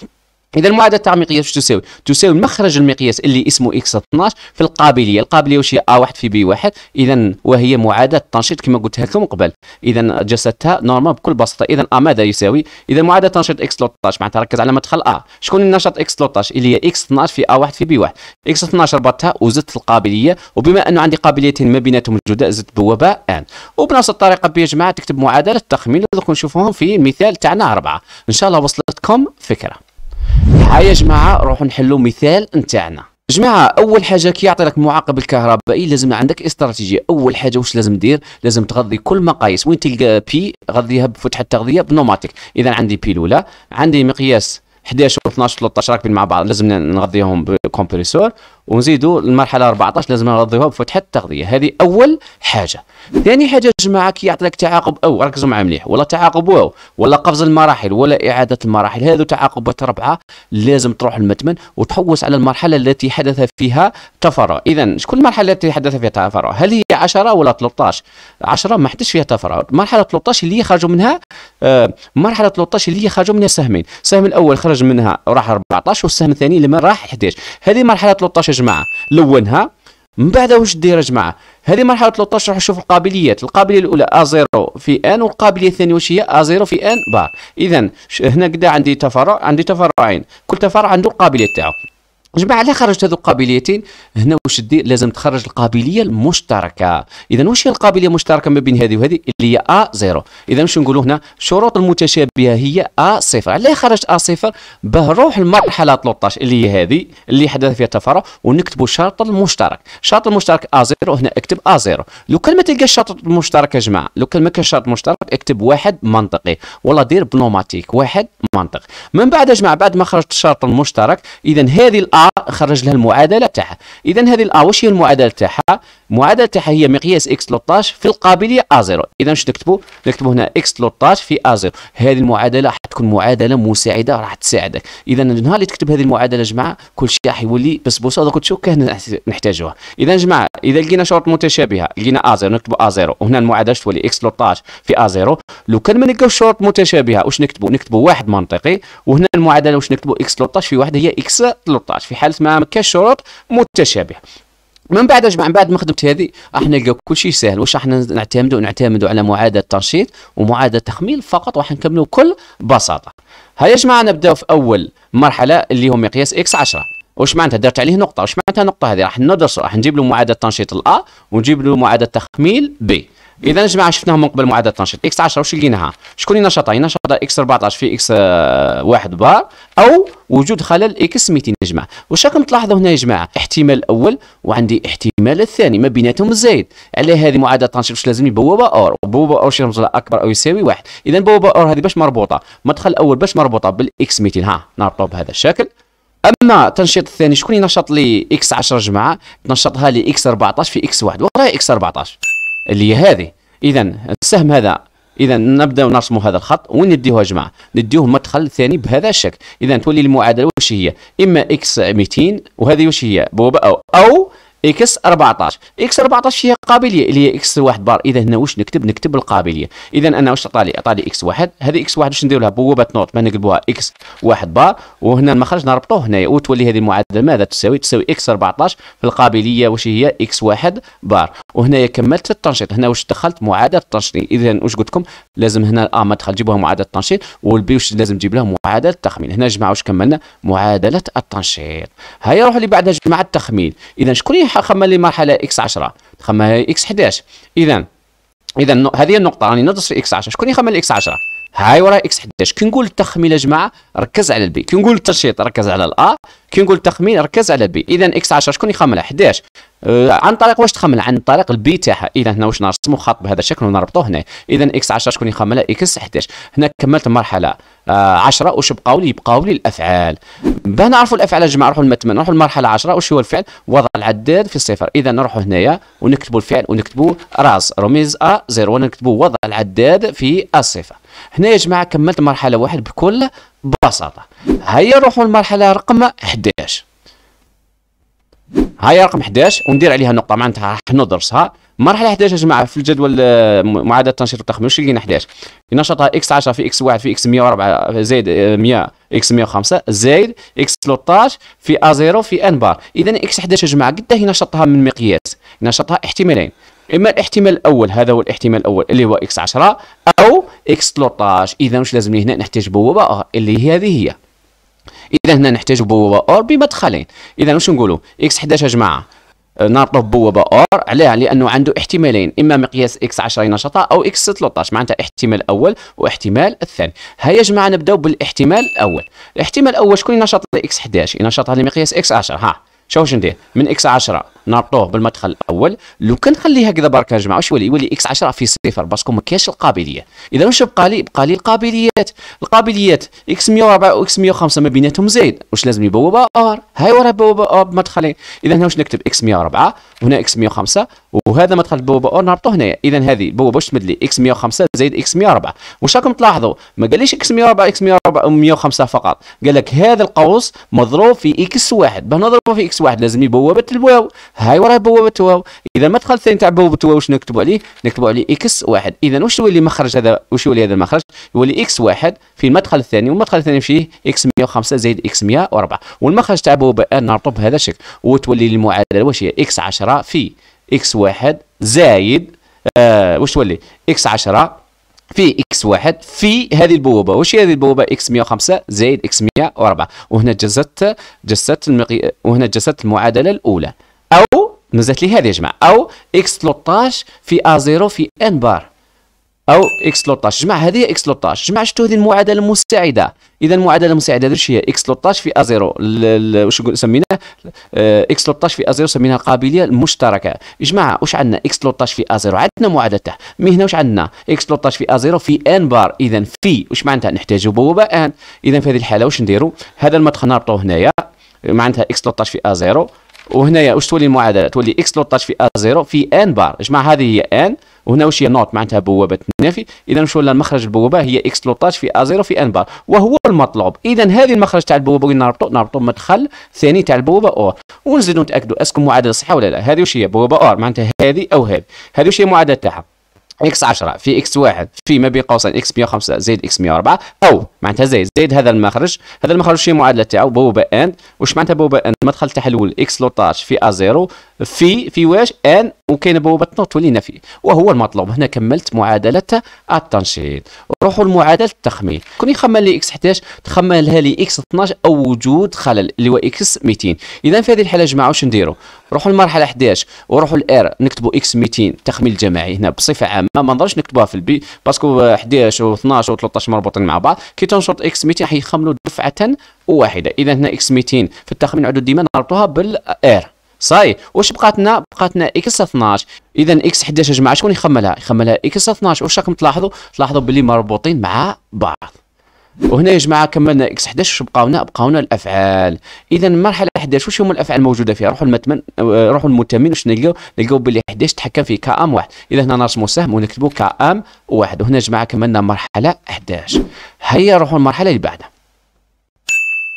اذا المعادله التعميقيه شو تساوي؟ تساوي مخرج المقياس اللي اسمه اكس 12 في القابليه، القابليه واش هي ا 1 في بي 1 اذا وهي معادله التنشيط كما قلت لكم قبل، اذا جسدتها نورمال بكل بساطه، اذا ا ماذا يساوي؟ اذا معادله تنشيط اكس 13 معناتها ركز على مدخل ا شكون النشاط اكس 13 اللي هي اكس 12 في ا 1 في بي 1 اكس 12 ربطتها وزدت القابليه وبما انه عندي قابليتين ما بيناتهم جداء زدت بوابه ان، وبنفس الطريقه بيا جماعه تكتب معادله التخمين دوك نشوفوهم في المثال تاعنا اربعه، ان شاء الله وصلتكم فكره. ها يا جماعه روحوا نحلوا مثال نتاعنا جماعه اول حاجه كي يعطي لك معاقب الكهربائي لازم عندك استراتيجيه اول حاجه واش لازم دير لازم تغذي كل مقاييس وين تلقى بي غذيها بفتحه التغذيه بنوماتيك اذا عندي بي الاولى عندي مقياس 11 و 12 و 13 راكبين مع بعض لازم نغذيهم بكمبريسور ونزيدوا المرحله 14 لازم نرضيوها بفتحه التغذيه هذه اول حاجه ثاني حاجه جماعه كي يعطيك تعاقب او ركزوا معايا مليح ولا تعاقب واو ولا قفز المراحل ولا اعاده المراحل هذو تعاقبات اربعه لازم تروح المتمن وتحوس على المرحله التي حدث فيها تفرع اذا شكون المرحله التي حدث فيها تفرع هل هي 10 ولا 13 10 ما حدش فيها تفرع مرحله 13 اللي خرجوا منها آه، مرحله 13 اللي خرجوا منها سهمين السهم الاول خرج منها راح 14 والسهم الثاني اللي راح 11 هذه مرحله 13 جماعه لونها من بعد واش دير يا جماعه هذه مرحله 13 راح نشوف القابليات القابليه الاولى ا0 في ان والقابليه الثانيه واش هي ا0 في ان بار اذا هنا كدا عندي تفرع عندي تفرعين كل تفرع عنده القابليه تاعو جماعه علاه خرجت هذو القابليتين هنا واش دير لازم تخرج القابليه المشتركه اذا واش هي القابليه المشتركه ما بين هذه وهذه اللي هي ا زيرو اذا واش نقولوا هنا الشروط المتشابهه هي ا صفر علاه خرجت ا صفر باه روح المرحله 13 اللي هي هذه اللي حدث فيها التفرع ونكتبوا الشرط المشترك الشرط المشترك ا زيرو هنا اكتب ا زيرو لو كان ما تلقاش الشرط المشترك يا جماعه لو كان ما كانش شرط مشترك اكتب واحد منطقي ولا دير بنوماتيك واحد منطق من بعد يا جماعه بعد ما خرجت الشرط المشترك اذا هذه ا خرج لها المعادله تاعها اذا هذه الا واش هي المعادله تاعها المعادله تاعها هي مقياس اكس 13 في القابليه ا 0 اذا واش نكتبوا نكتبوا هنا اكس 13 في ا 0 هذه المعادله راح تكون معادله مساعده راح تساعدك اذا نهار اللي تكتب هذه المعادله جماعه كل شيء راح يولي بسبوسه دوك تشوف كان نحتاجوها اذا جماعه اذا لقينا شروط متشابهه لقينا ا 0 نكتبوا ا 0 وهنا المعادله تولي اكس 13 في ا 0 لو كان ما نلقاوش شروط متشابهه واش نكتبوا نكتبوا واحد منطقي وهنا المعادله واش نكتبوا اكس 13 في واحد هي اكس 13 في حاله ما كشروط متشابهه من بعد اجمع من بعد ما خدمت هذه راح نلقى كل شيء سهل واش راح نعتمدوا نعتمدوا على معادله تنشيط ومعادله تخميل فقط وراح نكملوا بكل بساطه هيا يا جماعه نبداو في اول مرحله اللي هو مقياس اكس 10 واش معناتها درت عليه نقطه واش معناتها النقطه هذه راح ندرس راح نجيب له معادله تنشيط الا ونجيب له معادله تخميل بي اذا جماعه شفناهم من قبل معادله تنشيط اكس 10 واش لقيناها شكون هي ينشطها اكس 14 في اكس آه، واحد بار او وجود خلل اكس 200 يا جماعه واش راكم تلاحظوا هنا يا جماعه احتمال الاول وعندي احتمال الثاني ما بيناتهم الزايد على هذه معادله تنشيط واش لازم بوابه اور بوابه اور شي رمزها اكبر او يساوي واحد اذا بوابه اور هذه باش مربوطه مدخل الاول باش مربوطه بالاكس 200 ها نربطو بهذا الشكل اما التنشيط الثاني شكون ينشط لي اكس 10 جماعه نشطها لي اكس 14 في اكس 1 وراها اكس 14 اللي هي هذه اذا السهم هذا اذا نبدا نرسم هذا الخط وين نديوه يا جماعه نديوه مدخل ثاني بهذا الشكل اذا تولي المعادله واش هي اما اكس 200 وهذه واش هي او اكس 14 اكس 14 هي قابليه اللي هي اكس 1 بار اذا هنا واش نكتب نكتب القابليه اذا انا واش عطالي عطالي اكس 1 هذه اكس 1 واش ندير لها بوابه نوط ما نقلبوها اكس 1 بار وهنا المخرج نربطوه هنايا وتولي هذه المعادله ماذا تساوي تساوي اكس 14 في القابليه واش هي اكس 1 بار وهنايا كملت التنشيط هنا واش دخلت معادله التنشيط اذا واش قلت لكم لازم هنا اه ما جيب لهم معادله التنشيط والبي واش لازم تجيب لها معادله التخمين هنا جماعه واش كملنا معادله التنشيط هيا روح اللي بعدها جماعه التخمين اذا شكون خمن لي مرحله اكس 10 خمنها اكس 11 اذا اذا هذه النقطه راني ندرس في اكس 10 شكون يخمن اكس 10 هاي وراها اكس 11 كي نقول التخمين يا جماعه ركز على البي كي نقول الترشيط ركز على الا كي نقول التخمين ركز على البي اذا اكس 10 شكون يخمنها 11 آه عن طريق واش تخمن عن طريق البي تاعها اذا هنا واش نرسمو خط بهذا الشكل ونربطوه هنا اذا اكس 10 شكون يخمنها اكس 11 هنا كملت المرحله 10 آه واش بقاو لي بقاو لي الافعال باه نعرفوا الافعال يا جماعه نروحوا للمتمن نروحوا للمرحله 10 واش هو الفعل وضع العداد في الصفر اذا نروحوا هنايا ونكتبوا الفعل ونكتبوا راس رميز ا 0 ونكتبوا وضع العداد في الصفر هنا يا جماعه كملت مرحله واحد بكل بساطه هيا نروحوا للمرحله رقم 11 هيا رقم 11 وندير عليها نقطه معناتها راح ندرسها مرحله 11 يا جماعه في الجدول آه، معادله تنشيط التخمين واش لقينا 11 نشطها اكس 10 في اكس 1 في اكس 104 آه، زائد 100 آه، اكس 105 زائد اكس 13 في ا 0 في ان بار اذا اكس 11 يا جماعه قد هي نشطها من مقياس نشطها احتمالين اما الاحتمال الاول هذا هو الاحتمال الاول اللي هو اكس 10 او اكس 13 اذا واش لازم هنا نحتاج بوابه اللي هي هذه هي اذا هنا نحتاج بوابه اور بمدخلين اذا واش نقولوا اكس 11 يا جماعه آه، نربط بوابه اور علاه لانه عنده احتمالين اما مقياس اكس 10 نشطه او اكس 13 معناتها احتمال اول واحتمال الثاني هيا يا جماعه نبداو بالاحتمال الاول الاحتمال الاول شكون ينشط اكس 11 ينشطها لمقياس اكس 10 ها شوف واش ندير من اكس 10 نربطوه بالمدخل الاول لو كان نخليها هكذا برك يا جماعه واش يولي يولي اكس 10 في صفر باسكو ما كاينش القابليه اذا واش بقى لي بقى لي القابليات القابليات اكس 104 واكس 105 ما بيناتهم زايد واش لازم يبوب ار هاي وراه بوابه ار بمدخلين اذا هنا واش نكتب اكس 104 وهنا اكس 105 وهذا مدخل بوابه ار نربطوه هنايا اذا هذه بوابه واش تمد لي اكس 105 زائد اكس 104 واش راكم تلاحظوا ما قاليش اكس 104 اكس 104 105 فقط قال لك هذا القوس مضروب في اكس واحد باه نضربه في اكس واحد لازم يبوابه الواو هاي وراه بوابه واو اذا المدخل الثاني تاع بوابه واو واش نكتبوا عليه نكتبوا عليه اكس واحد اذا واش يولي مخرج هذا واش يولي هذا المخرج يولي اكس واحد في المدخل الثاني والمدخل الثاني فيه اكس 105 زائد اكس 104 والمخرج تاع بوابه ان نربطه بهذا الشكل وتولي المعادله واش هي اكس 10 في اكس واحد زايد آه واش تولي اكس 10 في اكس واحد في هذه البوابه واش هي هذه البوابه اكس 105 زائد اكس 104 وهنا جسدت جسدت المقي... وهنا جسدت المعادله الاولى او نزلت لي هذه يا جماعه او اكس 13 في ا 0 في ان بار او اكس 13 جمع هذه اكس 13 جمع شفتوا هذه المعادله المستعده اذا المعادله المستعده هذه هي اكس 13 في ا 0 واش سميناه آه، اكس 13 في ا 0 سميناها القابليه المشتركه جماعه واش عندنا اكس 13 في ا 0 عندنا معادلته من هنا واش عندنا اكس 13 في ا 0 في ان بار اذا في واش معناتها نحتاج بوابه ان اذا في هذه الحاله واش نديروا هذا المدخل نربطوه هنايا معناتها اكس 13 في ا 0 وهنايا واش تولي المعادله تولي اكس لوطاج في ا زيرو في ان بار اجمع هذه هي ان وهنا واش هي نوت معناتها بوابه نافي اذا نمشيو للمخرج المخرج البوابه هي اكس لوطاج في ا زيرو في ان بار وهو المطلوب اذا هذه المخرج تاع البوابه وين نربطو نربطو مدخل ثاني تاع البوابه اور ونزيدو نتاكدوا اسكو معادله صحيحه ولا لا هذه واش هي بوابه اور معناتها هذه او هذه هذه واش هي المعادله تاعها اكس 10 في اكس 1 في ما بين قوسين اكس 105 زائد اكس 104 او معناتها زائد زائد هذا المخرج هذا المخرج شي معادله تاعو بوبا ان واش معناتها بوبا ان مدخل تحلول اكس 13 في ا 0 في في واش ان وكاين بوابه ولينا فيه وهو المطلوب هنا كملت معادله التنشيط روحوا لمعادله التخمين كون يخمن لي اكس 11 تخمن لها لي اكس 12 او وجود خلل اللي هو اكس 200 اذا في هذه الحاله جماعه واش نديروا روحوا للمرحله 11 وروحوا للار نكتبوا اكس 200 تخميل جماعي هنا بصفه عامه ما نقدرش نكتبوها في البي باسكو 11 و12 و13 مربوطين مع بعض كي تنشط اكس 200 حيخملوا دفعه واحده اذا هنا اكس 200 في التخمين نعودوا ديما نربطوها بالار صاي واش بقات لنا بقات لنا اكس 12 اذا اكس 11 يا جماعه شكون يخملها يخملها اكس 12 واش راكم تلاحظوا تلاحظوا باللي مربوطين مع بعض وهنا يا جماعه كملنا اكس 11 واش بقاونا بقاونا الافعال اذا المرحله 11 واش هما الافعال الموجوده فيها روحوا المتمن آه، روحوا المتمن واش نلقاو نلقاو باللي 11 تحكم في كام واحد اذا هنا نرسموا سهم ونكتبوا كام واحد وهنا يا جماعه كملنا مرحله 11 هيا روحوا المرحله اللي بعدها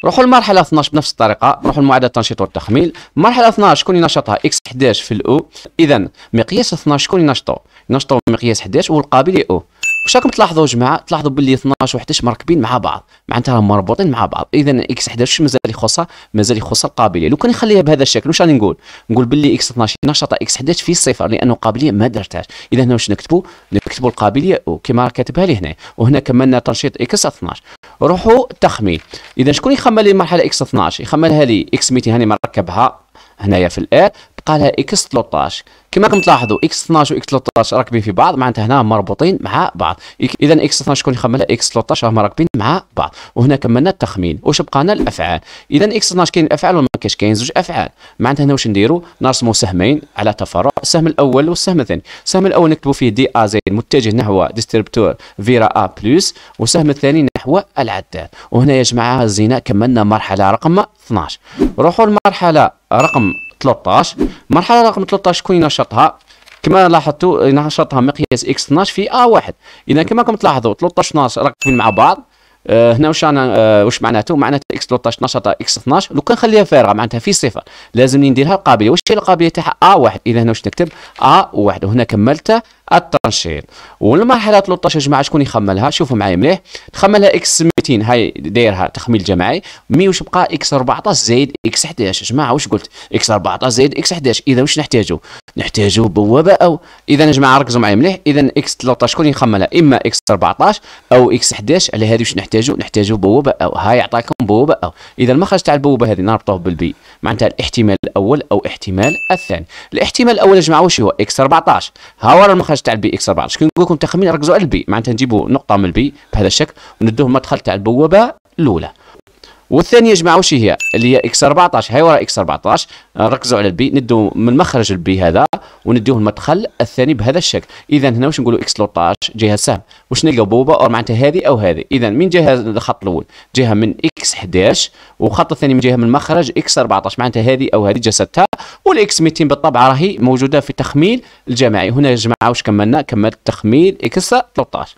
روحوا المرحلة 12 بنفس الطريقة روحوا لمعادلة التنشيط والتخميل مرحلة 12 شكون ينشطها اكس 11 في الاو اذا مقياس 12 شكون ينشطو ينشطو مقياس 11 والقابل او واش راكم تلاحظوا جماعه تلاحظوا باللي 12 و 11 مركبين مع بعض معناتها راهم مربوطين مع بعض اذا اكس 11 مازال يخصها مازال يخصها القابليه لو كان يخليها بهذا الشكل واش راني نقول نقول باللي اكس 12 نشط اكس 11 في صفر لانه قابليه ما درتهاش اذا هنا واش نكتبوا نكتبوا القابليه كما كاتبها لي هنا وهنا كملنا تنشيط اكس 12 روحوا التخمين اذا شكون يخمل لي المرحله اكس 12 يخملها لي اكس 200 هاني مركبها هنايا في الار قالها اكس 13 كما راكم تلاحظوا اكس 12 واكس 13 راكبين في بعض معناتها هنا مربوطين مع بعض اذا اكس 12 شكون يخملها اكس 13 راهم راكبين مع بعض وهنا كملنا التخمين واش بقانا الافعال اذا اكس 12 كاين افعال وما كاش كاين زوج افعال معناتها هنا واش نديروا نرسموا سهمين على تفرع السهم الاول والسهم الثاني السهم الاول نكتبوا فيه دي ا زائد متجه نحو ديستربتور فيرا ا بلس والسهم الثاني نحو العداد وهنا يا جماعه زينه كملنا مرحله رقم 12 روحوا للمرحله رقم 13 المرحله رقم 13 كون ينشطها كما لاحظتوا نشطها مقياس اكس 12 في ا 1 اذا كما راكم تلاحظوا 13 12 راكبين مع بعض آه هنا واش انا آه واش معناته معناته اكس 13 نشطها اكس 12 لو كان خليها فارغه معناتها في صفر لازم نديرها القابليه واش هي القابليه تاعها ا 1 اذا هنا واش نكتب ا 1 وهنا كملت ترانشيت والمرحله 13 يا جماعه شكون يخملها شوفوا معايا مليح تخملها اكس 200 هاي دايرها تخميل جماعي مي واش بقى اكس 14 زائد اكس 11 يا جماعه واش قلت اكس 14 زائد اكس 11 اذا واش نحتاجو نحتاجو بوابه او اذا يا جماعه ركزوا معايا مليح اذا اكس 13 شكون يخملها اما اكس 14 او اكس 11 على هذه واش نحتاجو نحتاجو بوابه او هاي عطاكم بوابه او اذا المخرج تاع البوابه هذه نربطوه بالبي معناتها الاحتمال الاول او احتمال الثاني الاحتمال الاول يا جماعه واش هو اكس 14 ها هو المخرج تاع البي اكس 14 كي نقول لكم تخمين ركزوا على البي معناتها نجيبوا نقطه من البي بهذا الشكل وندوه المدخل تاع البوابه الاولى والثانيه يا جماعه واش هي اللي هي اكس 14 هاي ورا اكس 14 آه، ركزوا على البي ندوا من مخرج البي هذا ونديوه المدخل الثاني بهذا الشكل اذا هنا واش نقولوا اكس 13 جهه سهم واش نلقاو بوبا او معناتها هذه او هذه اذا من جهه الخط الاول جهه من اكس 11 والخط الثاني من جهه من مخرج اكس 14 معناتها هذه او هذه جسدتها والاكس 200 بالطبع راهي موجوده في تخميل الجماعي هنا يا جماعه واش كملنا كملت تخميل اكس 13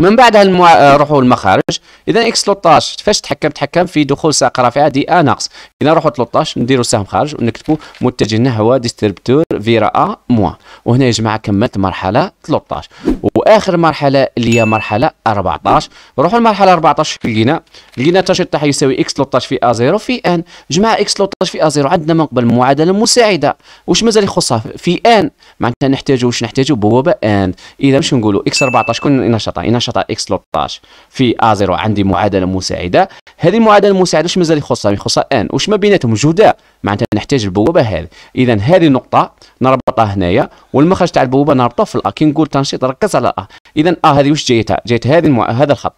من بعد المع... آه، روحوا المخارج اذا اكس 13 فاش تحكم تحكم في دخول ساق رافعه دي ا ناقص اذا نروحوا 13 نديروا سهم خارج ونكتبوا متجهنا هو ديستربتور فيرا ا موان وهنا يا جماعه كملت مرحله 13 واخر مرحله اللي هي مرحله 14 نروحوا المرحله 14 لقينا لقينا تشطيح يساوي اكس 13 في ا 0 في ان جماعه اكس 13 في ا 0 عندنا من قبل معادله مساعده واش مازال يخصها في ان معناتها نحتاجوا واش نحتاجوا بوابه ان اذا باش نقولوا اكس 14 كون نشطها نشاط اكس 13 في ا0 عندي معادله مساعده هذه المعادله المساعده واش مازال يخصها يخصها ان واش ما بيناتهم جداء معناتها نحتاج البوابه هذه اذا هذه النقطه نربطها هنايا والمخرج تاع البوابه نربطه في الا كي نقول تنشيط ركز على ا اذا ا هذه واش جايتها جايت هذه المع... هذا الخط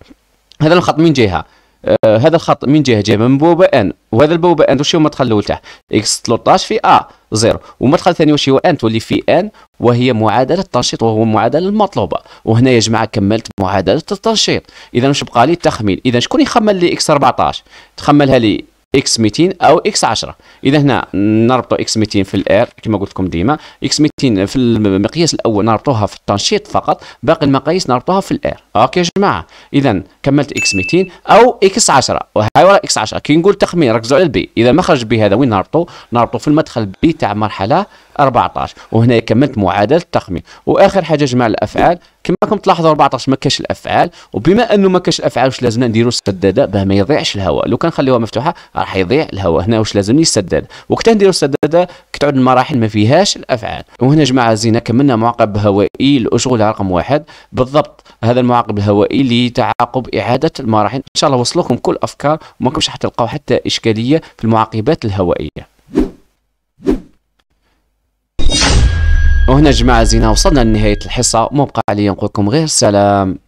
هذا الخط من جهه آه هذا الخط من جهه جاي من ان وهذا ان واش هو المدخل الاول تاعه اكس 13 في ا زيرو والمدخل الثاني واش هو ان تولي في ان وهي معادله التنشيط وهو المعادله المطلوبه وهنا يا جماعه كملت معادله التنشيط اذا واش بقى لي التخمين اذا شكون يخمل لي اكس 14 تخملها لي اكس 200 او اكس 10 اذا هنا نربطوا اكس 200 في الاير كما قلت لكم ديما اكس 200 في المقياس الاول نربطوها في التنشيط فقط باقي المقاييس نربطوها في الاير اوكي يا جماعه اذا كملت اكس 200 او اكس 10 وهاي ورا اكس 10 كي نقول تخمين ركزوا على البي اذا مخرج بي هذا وين نربطوا نربطوا في المدخل بي تاع مرحله 14 وهنا كملت معادله التخمين واخر حاجه جمع الافعال كما راكم تلاحظوا 14 ما كاش الافعال وبما انه ما كاش الافعال واش لازمنا نديروا السداده باه ما يضيعش الهواء لو كان خليوها مفتوحه راح يضيع الهواء هنا واش لازمني السداده وقتها نديروا السداده كتعود المراحل ما فيهاش الافعال وهنا جماعه زينه كملنا معقب هوائي الاشغله رقم واحد بالضبط هذا المعاقب الهوائي لتعاقب اعاده المراحل ان شاء الله وصلوكم كل افكار وماكمش راح تلقاو حتى اشكاليه في المعاقبات الهوائيه وهنا جماعة زينة وصلنا لنهاية الحصة مبقى علي نقولكم غير سلام